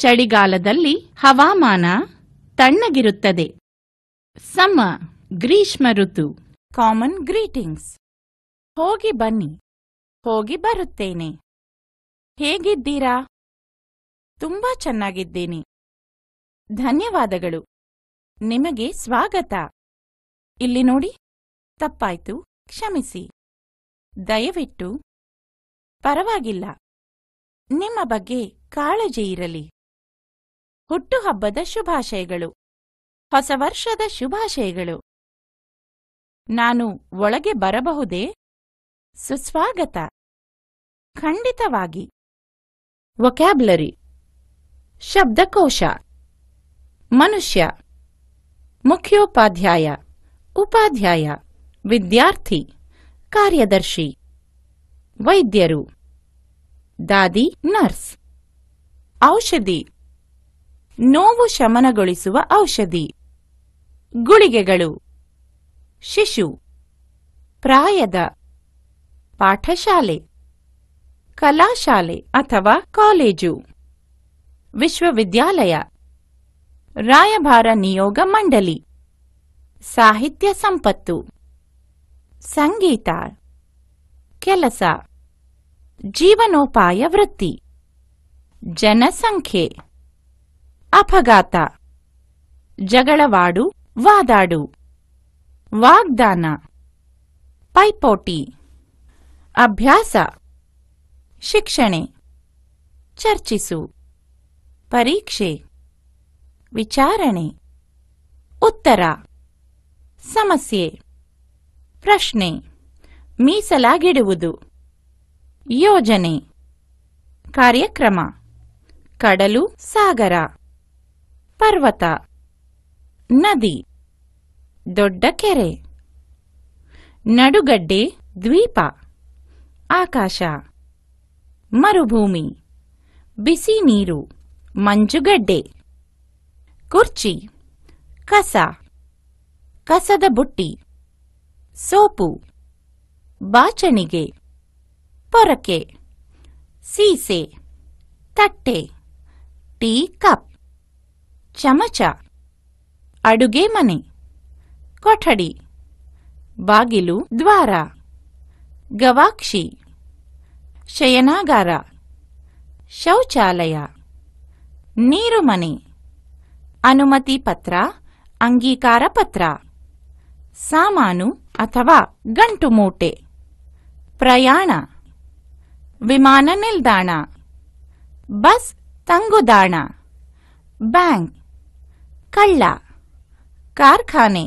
ಚಳಿಗಾಲದಲ್ಲಿ ಹವಾಮಾನ ತಣ್ಣಗಿರುತ್ತದೆ ಸಮ ಗ್ರೀಷ್ಮ ಋತು ಕಾಮನ್ ಗ್ರೀಟಿಂಗ್ಸ್ ಹೋಗಿ ಬನ್ನಿ ಹೋಗಿ ಬರುತ್ತೇನೆ ಹೇಗಿದ್ದೀರಾ ತುಂಬಾ ಚೆನ್ನಾಗಿದ್ದೀನಿ ಧನ್ಯವಾದಗಳು ನಿಮಗೆ ಸ್ವಾಗತ ಇಲ್ಲಿ ನೋಡಿ ತಪ್ಪಾಯ್ತು ಕ್ಷಮಿಸಿ ದಯವಿಟ್ಟು ಪರವಾಗಿಲ್ಲ ನಿಮ್ಮ ಬಗ್ಗೆ ಕಾಳಜಿ ಇರಲಿ ಹುಟ್ಟುಹಬ್ಬದ ಶುಭಾಶಯಗಳು ಹೊಸ ವರ್ಷದ ಶುಭಾಶಯಗಳು ನಾನು ಒಳಗೆ ಬರಬಹುದೇ ಸುಸ್ವಾಗತ ಖಂಡಿತವಾಗಿ ವೊಕ್ಯಾಬ್ಲರಿ ಶಬ್ದಕೋಶ ಮನುಷ್ಯ ಮುಖ್ಯೋಪಾಧ್ಯಾಯ ಉಪಾಧ್ಯಾಯ ವಿದ್ಯಾರ್ಥಿ ಕಾರ್ಯದರ್ಶಿ ವೈದ್ಯರು ದಾದಿ ನರ್ಸ್ ಔಷಧಿ ನೋವು ಶಮನಗೊಳಿಸುವ ಔಷಧಿ ಗುಳಿಗೆಗಳು ಶಿಶು ಪ್ರಾಯದ ಪಾಠಶಾಲೆ ಕಲಾಶಾಲೆ ಅಥವಾ ಕಾಲೇಜು ವಿಶ್ವವಿದ್ಯಾಲಯ ರಾಯಭಾರ ನಿಯೋಗ ಮಂಡಳಿ ಸಾಹಿತ್ಯ ಸಂಪತ್ತು ಸಂಗೀತ ಕೆಲಸ ಜೀವನೋಪಾಯ ವೃತ್ತಿ ಜನಸಂಖ್ಯೆ ಅಪಘಾತ ಜಗಳವಾಡು ವಾದಾಡು ವಾಗ್ದಾನ ಪೈಪೋಟಿ ಅಭ್ಯಾಸ ಶಿಕ್ಷಣೆ ಚರ್ಚಿಸು ಪರೀಕ್ಷೆ ವಿಚಾರಣೆ ಉತ್ತರ ಸಮಸ್ಯೆ ಪ್ರಶ್ನೆ ಮೀಸಲಾಗಿಡುವುದು ಯೋಜನೆ ಕಾರ್ಯಕ್ರಮ ಕಡಲು ಸಾಗರ ಪರ್ವತ ನದಿ ದೊಡ್ಡ ಕೆರೆ ನಡುಗಡ್ಡೆ ದ್ವೀಪ ಆಕಾಶ ಮರುಭೂಮಿ ಬಿಸಿ ನೀರು ಮಂಜುಗಡ್ಡೆ ಕುರ್ಚಿ ಕಸ ಕಸದ ಬುಟ್ಟಿ ಸೋಪು ಬಾಚಣಿಗೆ ಪೊರಕೆ ಸೀಸೆ ತಟ್ಟೆ ಟೀ ಕಪ್ ಚಮಚ ಅಡುಗೆ ಮನೆ ಕೊಠಡಿ ಬಾಗಿಲು ದ್ವಾರ ಗವಾಕ್ಷಿ ಶಯನಾಗಾರ ಶೌಚಾಲಯ ನೀರು ಮನೆ ಅನುಮತಿ ಪತ್ರ ಅಂಗೀಕಾರ ಪತ್ರ ಸಾಮಾನು ಅಥವಾ ಗಂಟು ಮೂಟೆ ಪ್ರಯಾಣ ವಿಮಾನ ನಿಲ್ದಾಣ ಬಸ್ ತಂಗುದಾಣ ಬ್ಯಾಂಕ್ ಕಳ್ಳ ಕಾರ್ಖಾನೆ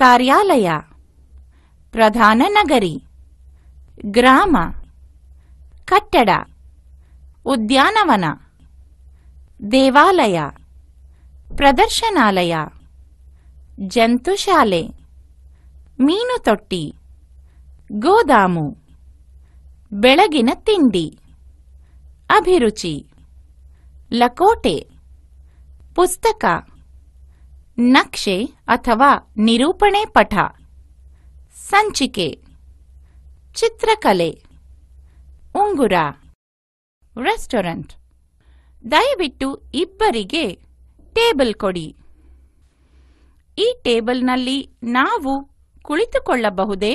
ಕಾರ್ಯಾಲಯ ಪ್ರಧಾನ ನಗರಿ ಗ್ರಾಮ ಕಟ್ಟಡ ಉದ್ಯಾನವನ ದೇವಾಲಯ ಪ್ರದರ್ಶನಾಲಯ ಜಂತುಶಾಲೆ ಮೀನು ತೊಟ್ಟಿ ಗೋದಾಮು ಬೆಳಗಿನ ತಿಂಡಿ ಅಭಿರುಚಿ ಲಕೋಟೆ ಪುಸ್ತಕ ನಕ್ಷೆ ಅಥವಾ ನಿರೂಪಣೆ ಪಠ ಸಂಚಿಕೆ ಚಿತ್ರಕಲೆ ಉಂಗುರ ರೆಸ್ಟೋರೆಂಟ್ ದಯವಿಟ್ಟು ಇಬ್ಬರಿಗೆ ಟೇಬಲ್ ಕೊಡಿ ಈ ಟೇಬಲ್ನಲ್ಲಿ ನಾವು ಕುಳಿತುಕೊಳ್ಳಬಹುದೇ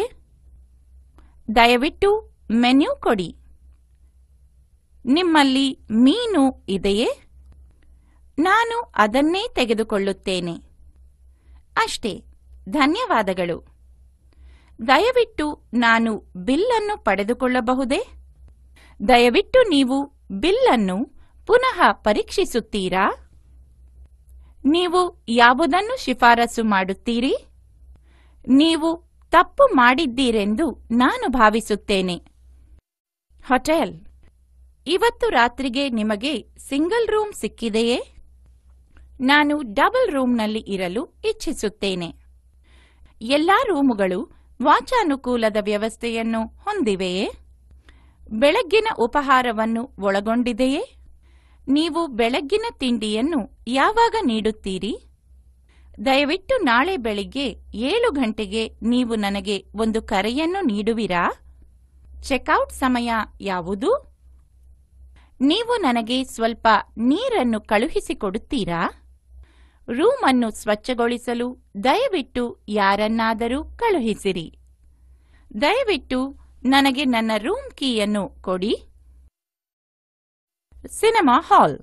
ದಯವಿಟ್ಟು ಮೆನ್ಯೂ ಕೊಡಿ ನಿಮ್ಮಲ್ಲಿ ಮೀನು ಇದೆಯೇ ನಾನು ಅದನ್ನೇ ತೆಗೆದುಕೊಳ್ಳುತ್ತೇನೆ ಅಷ್ಟೇ ಧನ್ಯವಾದಗಳು ದಯವಿಟ್ಟು ನಾನು ಬಿಲ್ಲನ್ನು ಪಡೆದುಕೊಳ್ಳಬಹುದೇ ದಯವಿಟ್ಟು ನೀವು ಬಿಲ್ಲನ್ನು ಪುನಃ ಪರೀಕ್ಷಿಸುತ್ತೀರಾ ನೀವು ಯಾವುದನ್ನು ಶಿಫಾರಸು ಮಾಡುತ್ತೀರಿ ನೀವು ತಪ್ಪು ಮಾಡಿದ್ದೀರೆಂದು ನಾನು ಭಾವಿಸುತ್ತೇನೆ ಹೋಟೆಲ್ ಇವತ್ತು ರಾತ್ರಿಗೆ ನಿಮಗೆ ಸಿಂಗಲ್ ರೂಮ್ ಸಿಕ್ಕಿದೆಯೇ ನಾನು ಡಬಲ್ ರೂಮ್ನಲ್ಲಿ ಇರಲು ಇಚ್ಛಿಸುತ್ತೇನೆ ಎಲ್ಲಾ ರೂಮುಗಳು ವಾಚಾನುಕೂಲದ ವ್ಯವಸ್ಥೆಯನ್ನು ಹೊಂದಿವೆಯೇ ಬೆಳಗ್ಗಿನ ಉಪಹಾರವನ್ನು ಒಳಗೊಂಡಿದೆಯೇ ನೀವು ಬೆಳಗ್ಗಿನ ತಿಂಡಿಯನ್ನು ಯಾವಾಗ ನೀಡುತ್ತೀರಿ ದಯವಿಟ್ಟು ನಾಳೆ ಬೆಳಿಗ್ಗೆ ಏಳು ಗಂಟೆಗೆ ನೀವು ನನಗೆ ಒಂದು ಕರೆಯನ್ನು ನೀಡುವಿರಾ ಚೆಕ್ಔಟ್ ಸಮಯ ಯಾವುದು ನೀವು ನನಗೆ ಸ್ವಲ್ಪ ನೀರನ್ನು ಕಳುಹಿಸಿಕೊಡುತ್ತೀರಾ ರೂಮ್ ಅನ್ನು ಸ್ವಚ್ಛಗೊಳಿಸಲು ದಯವಿಟ್ಟು ಯಾರನ್ನಾದರೂ ಕಳುಹಿಸಿರಿ ದಯವಿಟ್ಟು ನನಗೆ ನನ್ನ ರೂಮ್ ಕೀಯನ್ನು ಕೊಡಿ ಸಿನಿಮಾ ಹಾಲ್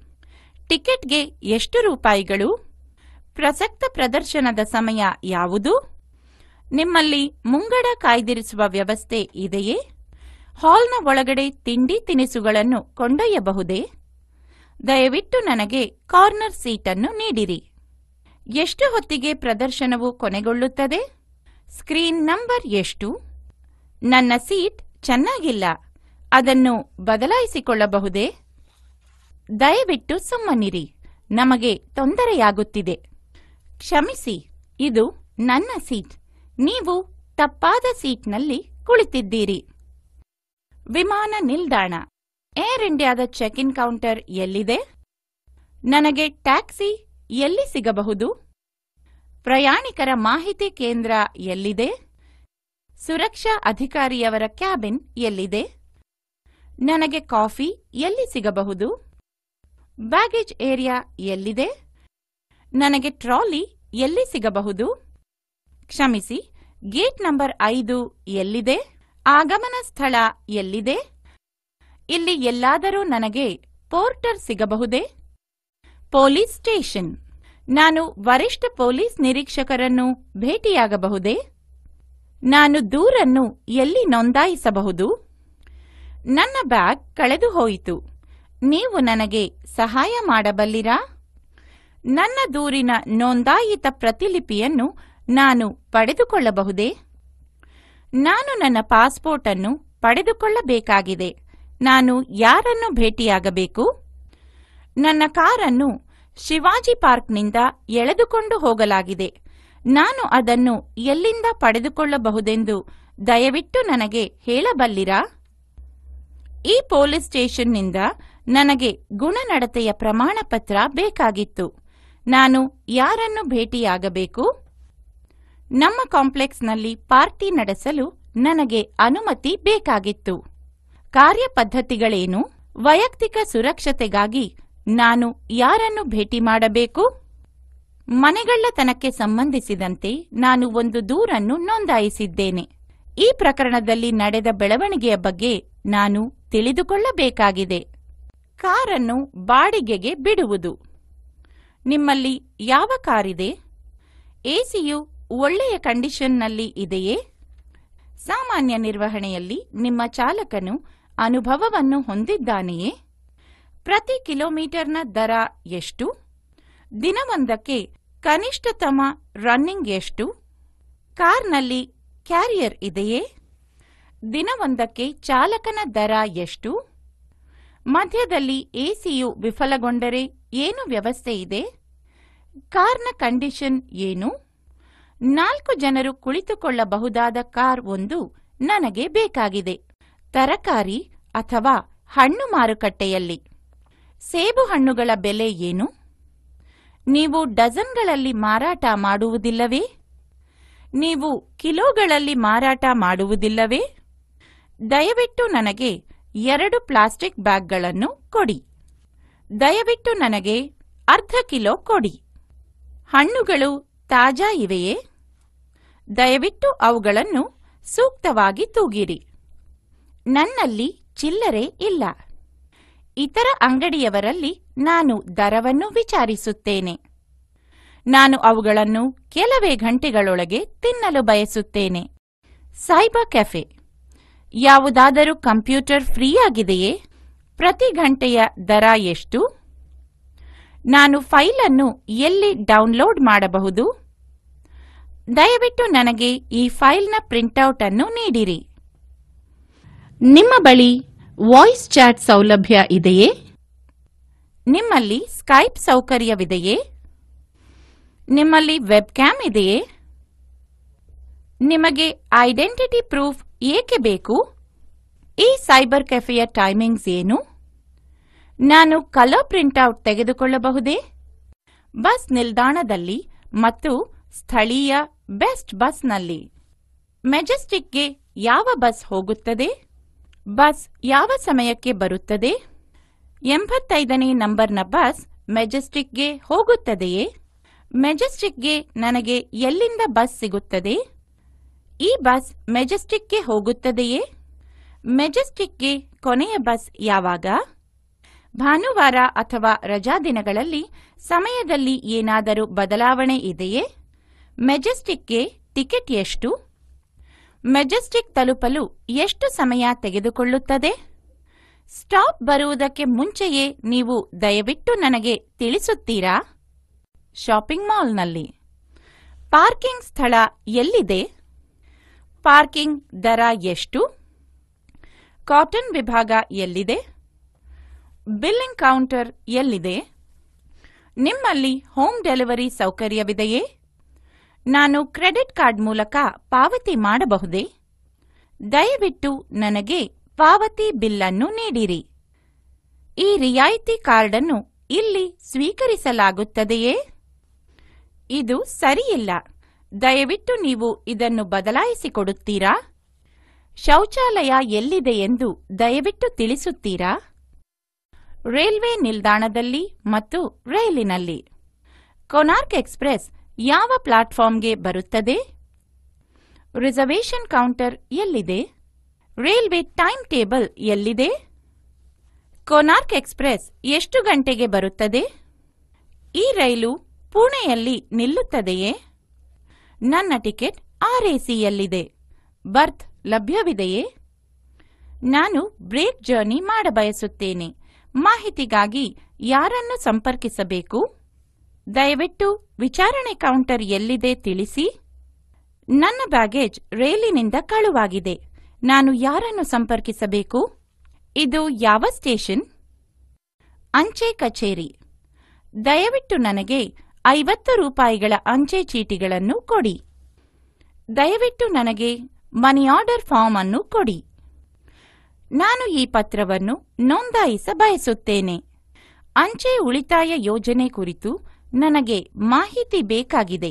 ಟಿಕೆಟ್ಗೆ ಎಷ್ಟು ರೂಪಾಯಿಗಳು ಪ್ರಸಕ್ತ ಪ್ರದರ್ಶನದ ಸಮಯ ಯಾವುದು ನಿಮ್ಮಲ್ಲಿ ಮುಂಗಡ ಕಾಯ್ದಿರಿಸುವ ವ್ಯವಸ್ಥೆ ಇದೆಯೇ ಹಾಲ್ನ ಒಳಗಡೆ ತಿಂಡಿ ತಿನಿಸುಗಳನ್ನು ಕೊಂಡೊಯ್ಯಬಹುದೇ ದಯವಿಟ್ಟು ನನಗೆ ಕಾರ್ನರ್ ಸೀಟನ್ನು ನೀಡಿರಿ ಎಷ್ಟು ಹೊತ್ತಿಗೆ ಪ್ರದರ್ಶನವು ಕೊನೆಗೊಳ್ಳುತ್ತದೆ ಸ್ಕ್ರೀನ್ ನಂಬರ್ ಎಷ್ಟು ನನ್ನ ಸೀಟ್ ಚೆನ್ನಾಗಿಲ್ಲ ಅದನ್ನು ಬದಲಾಯಿಸಿಕೊಳ್ಳಬಹುದೇ ದಯವಿಟ್ಟು ಸುಮ್ಮನಿರಿ ನಮಗೆ ತೊಂದರೆಯಾಗುತ್ತಿದೆ ಕ್ಷಮಿಸಿ ಇದು ನನ್ನ ಸೀಟ್ ನೀವು ತಪ್ಪಾದ ಸೀಟ್ನಲ್ಲಿ ಕುಳಿತಿದ್ದೀರಿ ವಿಮಾನ ನಿಲ್ದಾಣ ಏರ್ ಇಂಡಿಯಾದ ಚೆಕ್ ಇನ್ ಕೌಂಟರ್ ಎಲ್ಲಿದೆ ನನಗೆ ಟ್ಯಾಕ್ಸಿ ಎಲ್ಲಿ ಸಿಗಬಹುದು ಪ್ರಯಾಣಿಕರ ಮಾಹಿತಿ ಕೇಂದ್ರ ಎಲ್ಲಿದೆ ಸುರಕ್ಷಾ ಅಧಿಕಾರಿಯವರ ಕ್ಯಾಬಿನ್ ಎಲ್ಲಿದೆ ನನಗೆ ಕಾಫಿ ಎಲ್ಲಿ ಸಿಗಬಹುದು ಬ್ಯಾಗೇಜ್ ಏರಿಯಾ ಎಲ್ಲಿದೆ ನನಗೆ ಟ್ರಾಲಿ ಎಲ್ಲಿ ಸಿಗಬಹುದು ಕ್ಷಮಿಸಿ ಗೇಟ್ ನಂಬರ್ ಐದು ಎಲ್ಲಿದೆ ಆಗಮನ ಸ್ಥಳ ಎಲ್ಲಿದೆ ಇಲ್ಲಿ ಎಲ್ಲಾದರೂ ನನಗೆ ಪೋರ್ಟರ್ ಸಿಗಬಹುದೇ ಪೊಲೀಸ್ ಸ್ಟೇಷನ್ ನಾನು ವರಿಷ್ಠ ಪೊಲೀಸ್ ನಿರೀಕ್ಷಕರನ್ನು ಭೇಟಿಯಾಗಬಹುದೇ ನಾನು ದೂರನ್ನು ಎಲ್ಲಿ ನೋಂದಾಯಿಸಬಹುದು ನನ್ನ ಬ್ಯಾಗ್ ಕಳೆದುಹೋಯಿತು ನೀವು ನನಗೆ ಸಹಾಯ ಮಾಡಬಲ್ಲಿರಾ ನನ್ನ ದೂರಿನ ನೋಂದಾಯಿತ ಪ್ರತಿಲಿಪಿಯನ್ನು ನಾನು ಪಡೆದುಕೊಳ್ಳಬಹುದೇ ನಾನು ನನ್ನ ಪಾಸ್ಪೋರ್ಟ್ ಅನ್ನು ಪಡೆದುಕೊಳ್ಳಬೇಕಾಗಿದೆ ನಾನು ಯಾರನ್ನು ಭೇಟಿಯಾಗಬೇಕು ನನ್ನ ಕಾರನ್ನು ಶಿವಾಜಿ ಪಾರ್ಕ್ನಿಂದ ಎಳೆದುಕೊಂಡು ಹೋಗಲಾಗಿದೆ ನಾನು ಅದನ್ನು ಎಲ್ಲಿಂದ ಪಡೆದುಕೊಳ್ಳಬಹುದೆಂದು ದಯವಿಟ್ಟು ನನಗೆ ಹೇಳಬಲ್ಲಿರಾ ಈ ಪೊಲೀಸ್ ಸ್ಟೇಷನ್ನಿಂದ ನನಗೆ ಗುಣನಡತೆಯ ಪ್ರಮಾಣಪತ್ರ ಬೇಕಾಗಿತ್ತು ನಾನು ಯಾರನ್ನು ಭೇಟಿಯಾಗಬೇಕು ನಮ್ಮ ಕಾಂಪ್ಲೆಕ್ಸ್ನಲ್ಲಿ ಪಾರ್ಟಿ ನಡೆಸಲು ನನಗೆ ಅನುಮತಿ ಬೇಕಾಗಿತ್ತು ಕಾರ್ಯಪದ್ಧತಿಗಳೇನು ವೈಯಕ್ತಿಕ ಸುರಕ್ಷತೆಗಾಗಿ ನಾನು ಯಾರನ್ನು ಭೇಟಿ ಮಾಡಬೇಕು ಮನೆಗಳ್ಳತನಕ್ಕೆ ಸಂಬಂಧಿಸಿದಂತೆ ನಾನು ಒಂದು ದೂರನ್ನು ನೋಂದಾಯಿಸಿದ್ದೇನೆ ಈ ಪ್ರಕರಣದಲ್ಲಿ ನಡೆದ ಬೆಳವಣಿಗೆಯ ಬಗ್ಗೆ ನಾನು ತಿಳಿದುಕೊಳ್ಳಬೇಕಾಗಿದೆ ಕಾರನ್ನು ಬಾಡಿಗೆಗೆ ಬಿಡುವುದು ನಿಮ್ಮಲ್ಲಿ ಯಾವ ಕಾರಿದೆ ಎಸಿಯು ಒಳ್ಳೆಯ ಕಂಡೀಷನ್ನಲ್ಲಿ ಇದೆಯೇ ಸಾಮಾನ್ಯ ನಿರ್ವಹಣೆಯಲ್ಲಿ ನಿಮ್ಮ ಚಾಲಕನು ಅನುಭವವನ್ನು ಹೊಂದಿದ್ದಾನೆಯೇ ಪ್ರತಿ ಕಿಲೋಮೀಟರ್ನ ದರ ಎಷ್ಟು ದಿನವೊಂದಕ್ಕೆ ಕನಿಷ್ಠತಮ ರನ್ನಿಂಗ್ ಎಷ್ಟು ಕಾರ್ನಲ್ಲಿ ಕ್ಯಾರಿಯರ್ ಇದೆಯೇ ದಿನವೊಂದಕ್ಕೆ ಚಾಲಕನ ದರ ಎಷ್ಟು ಮಧ್ಯದಲ್ಲಿ ಎಸಿಯು ವಿಫಲಗೊಂಡರೆ ಏನು ವ್ಯವಸ್ಥೆ ಇದೆ ಕಾರ್ನ ಕಂಡೀಷನ್ ಏನು ನಾಲ್ಕು ಜನರು ಕುಳಿತುಕೊಳ್ಳಬಹುದಾದ ಕಾರ್ ಒಂದು ನನಗೆ ಬೇಕಾಗಿದೆ ತರಕಾರಿ ಅಥವಾ ಹಣ್ಣು ಮಾರುಕಟ್ಟೆಯಲ್ಲಿ ಸೇಬು ಹಣ್ಣುಗಳ ಬೆಲೆ ಏನು ನೀವು ಡಜನ್ಗಳಲ್ಲಿ ಮಾರಾಟ ಮಾಡುವುದಿಲ್ಲವೇ ನೀವು ಕಿಲೋಗಳಲ್ಲಿ ಮಾರಾಟ ಮಾಡುವುದಿಲ್ಲವೇ ದಯವಿಟ್ಟು ನನಗೆ ಎರಡು ಪ್ಲಾಸ್ಟಿಕ್ ಬ್ಯಾಗ್ಗಳನ್ನು ಕೊಡಿ ದಯವಿಟ್ಟು ನನಗೆ ಅರ್ಧ ಕಿಲೋ ಕೊಡಿ ಹಣ್ಣುಗಳು ತಾಜಾ ಇವೆಯೇ ದಯವಿಟ್ಟು ಅವುಗಳನ್ನು ಸೂಕ್ತವಾಗಿ ತೂಗಿರಿ ನನ್ನಲ್ಲಿ ಚಿಲ್ಲರೆ ಇಲ್ಲ ಇತರ ಅಂಗಡಿಯವರಲ್ಲಿ ನಾನು ದರವನ್ನು ವಿಚಾರಿಸುತ್ತೇನೆ ನಾನು ಅವುಗಳನ್ನು ಕೆಲವೇ ಗಂಟೆಗಳೊಳಗೆ ತಿನ್ನಲು ಬಯಸುತ್ತೇನೆ ಸೈಬರ್ ಕೆಫೆ ಯಾವುದಾದರೂ ಕಂಪ್ಯೂಟರ್ ಫ್ರೀಯಾಗಿದೆಯೇ ಪ್ರತಿ ಗಂಟೆಯ ದರ ಎಷ್ಟು ನಾನು ಫೈಲನ್ನು ಎಲ್ಲಿ ಡೌನ್ಲೋಡ್ ಮಾಡಬಹುದು ದಯವಿಟ್ಟು ನನಗೆ ಈ ಫೈಲ್ನ ಪ್ರಿಂಟ್ಔಟ್ ಅನ್ನು ನೀಡಿರಿ ನಿಮ್ಮ ಬಳಿ ವಾಯ್ಸ್ ಚಾಟ್ ಸೌಲಭ್ಯ ಇದೆಯೇ ನಿಮ್ಮಲ್ಲಿ ಸ್ಕೈಪ್ ಸೌಕರ್ಯವಿದೆಯೇ ನಿಮ್ಮಲ್ಲಿ ವೆಬ್ ಕ್ಯಾಮ್ ಇದೆಯೇ ನಿಮಗೆ ಐಡೆಂಟಿಟಿ ಪ್ರೂಫ್ ಏಕೆ ಬೇಕು ಈ ಸೈಬರ್ ಕೆಫೆಯ ಟೈಮಿಂಗ್ಸ್ ಏನು ನಾನು ಕಲರ್ ಪ್ರಿಂಟ್ಔಟ್ ತೆಗೆದುಕೊಳ್ಳಬಹುದೇ ಬಸ್ ನಿಲ್ದಾಣದಲ್ಲಿ ಮತ್ತು ಸ್ಥಳೀಯ ಬೆಸ್ಟ್ ಬಸ್ನಲ್ಲಿ ಮೆಜೆಸ್ಟಿಕ್ಗೆ ಯಾವ ಬಸ್ ಹೋಗುತ್ತದೆ ಬಸ್ ಯಾವ ಸಮಯಕ್ಕೆ ಬರುತ್ತದೆ ಎಂಬತ್ತೈದನೇ ನಂಬರ್ನ ಬಸ್ ಮೆಜೆಸ್ಟಿಕ್ಗೆ ಹೋಗುತ್ತದೆಯೇ ಮೆಜೆಸ್ಟಿಕ್ಗೆ ನನಗೆ ಎಲ್ಲಿಂದ ಬಸ್ ಸಿಗುತ್ತದೆ ಈ ಬಸ್ ಮೆಜೆಸ್ಟಿಕ್ಗೆ ಹೋಗುತ್ತದೆಯೇ ಮೆಜೆಸ್ಟಿಕ್ಗೆ ಕೊನೆಯ ಬಸ್ ಯಾವಾಗ ಭಾನುವಾರ ಅಥವಾ ರಜಾ ದಿನಗಳಲ್ಲಿ ಸಮಯದಲ್ಲಿ ಏನಾದರೂ ಬದಲಾವಣೆ ಇದೆಯೇ ಮೆಜೆಸ್ಟಿಕ್ಗೆ ಟಿಕೆಟ್ ಎಷ್ಟು ಮೆಜೆಸ್ಟಿಕ್ ತಲುಪಲು ಎಷ್ಟು ಸಮಯ ತೆಗೆದುಕೊಳ್ಳುತ್ತದೆ ಸ್ಟಾಪ್ ಬರುವುದಕ್ಕೆ ಮುಂಚೆಯೇ ನೀವು ದಯವಿಟ್ಟು ನನಗೆ ತಿಳಿಸುತ್ತೀರಾ ಶಾಪಿಂಗ್ ಮಾಲ್ನಲ್ಲಿ ಪಾರ್ಕಿಂಗ್ ಸ್ಥಳ ಎಲ್ಲಿದೆ ಪಾರ್ಕಿಂಗ್ ದರ ಎಷ್ಟು ಕಾಟನ್ ವಿಭಾಗ ಎಲ್ಲಿದೆ ಬಿಲ್ಲಿಂಗ್ ಕೌಂಟರ್ ಎಲ್ಲಿದೆ ನಿಮ್ಮಲ್ಲಿ ಹೋಮ್ ಡೆಲಿವರಿ ಸೌಕರ್ಯವಿದೆಯೇ ನಾನು ಕ್ರೆಡಿಟ್ ಕಾರ್ಡ್ ಮೂಲಕ ಪಾವತಿ ಮಾಡಬಹುದೇ ದಯವಿಟ್ಟು ನನಗೆ ಪಾವತಿ ಬಿಲ್ಲನ್ನು ನೀಡಿರಿ ಈ ರಿಯಾಯಿತಿ ಕಾರ್ಡ್ ಅನ್ನು ಇಲ್ಲಿ ಸ್ವೀಕರಿಸಲಾಗುತ್ತದೆಯೇ ಇದು ಸರಿಯಿಲ್ಲ ದಯವಿಟ್ಟು ನೀವು ಇದನ್ನು ಬದಲಾಯಿಸಿಕೊಡುತ್ತೀರಾ ಶೌಚಾಲಯ ಎಲ್ಲಿದೆ ಎಂದು ದಯವಿಟ್ಟು ತಿಳಿಸುತ್ತೀರಾ ರೈಲ್ವೆ ನಿಲ್ದಾಣದಲ್ಲಿ ಮತ್ತು ರೈಲಿನಲ್ಲಿ ಕೊನಾರ್ಕ್ ಎಕ್ಸ್ಪ್ರೆಸ್ ಯಾವ ಪ್ಲಾಟ್ಫಾರ್ಮ್ಗೆ ಬರುತ್ತದೆ ರಿಸರ್ವೇಷನ್ ಕೌಂಟರ್ ಎಲ್ಲಿದೆ ರೈಲ್ವೆ ಟೈಮ್ ಟೇಬಲ್ ಎಲ್ಲಿದೆ ಕೊನಾರ್ಕ್ ಎಕ್ಸ್ಪ್ರೆಸ್ ಎಷ್ಟು ಗಂಟೆಗೆ ಬರುತ್ತದೆ ಈ ರೈಲು ಪುಣೆಯಲ್ಲಿ ನಿಲ್ಲುತ್ತದೆಯೇ ನನ್ನ ಟಿಕೆಟ್ ಆರ್ಎಸಿಯಲ್ಲಿದೆ ಬರ್ತ್ ಲಭ್ಯವಿದೆಯೇ ನಾನು ಬ್ರೇಕ್ ಜರ್ನಿ ಮಾಡಬಯಸುತ್ತೇನೆ ಮಾಹಿತಿಗಾಗಿ ಯಾರನ್ನು ಸಂಪರ್ಕಿಸಬೇಕು ದಯವಿಟ್ಟು ವಿಚಾರಣೆ ಕೌಂಟರ್ ಎಲ್ಲಿದೆ ತಿಳಿಸಿ ನನ್ನ ಬ್ಯಾಗೇಜ್ ರೈಲಿನಿಂದ ಕಳುವಾಗಿದೆ ನಾನು ಯಾರನ್ನು ಸಂಪರ್ಕಿಸಬೇಕು ಇದು ಯಾವ ಸ್ಟೇಷನ್ ಅಂಚೆ ಕಚೇರಿ ದಯವಿಟ್ಟು ನನಗೆ ಐವತ್ತು ರೂಪಾಯಿಗಳ ಅಂಚೆ ಚೀಟಿಗಳನ್ನು ಕೊಡಿ ದಯವಿಟ್ಟು ನನಗೆ ಮನಿ ಆರ್ಡರ್ ಫಾರ್ಮ್ ಅನ್ನು ಕೊಡಿ ನಾನು ಈ ಪತ್ರವನ್ನು ನೋಂದಾಯಿಸ ಬಯಸುತ್ತೇನೆ ಅಂಚೆ ಉಳಿತಾಯ ಯೋಜನೆ ಕುರಿತು ನನಗೆ ಮಾಹಿತಿ ಬೇಕಾಗಿದೆ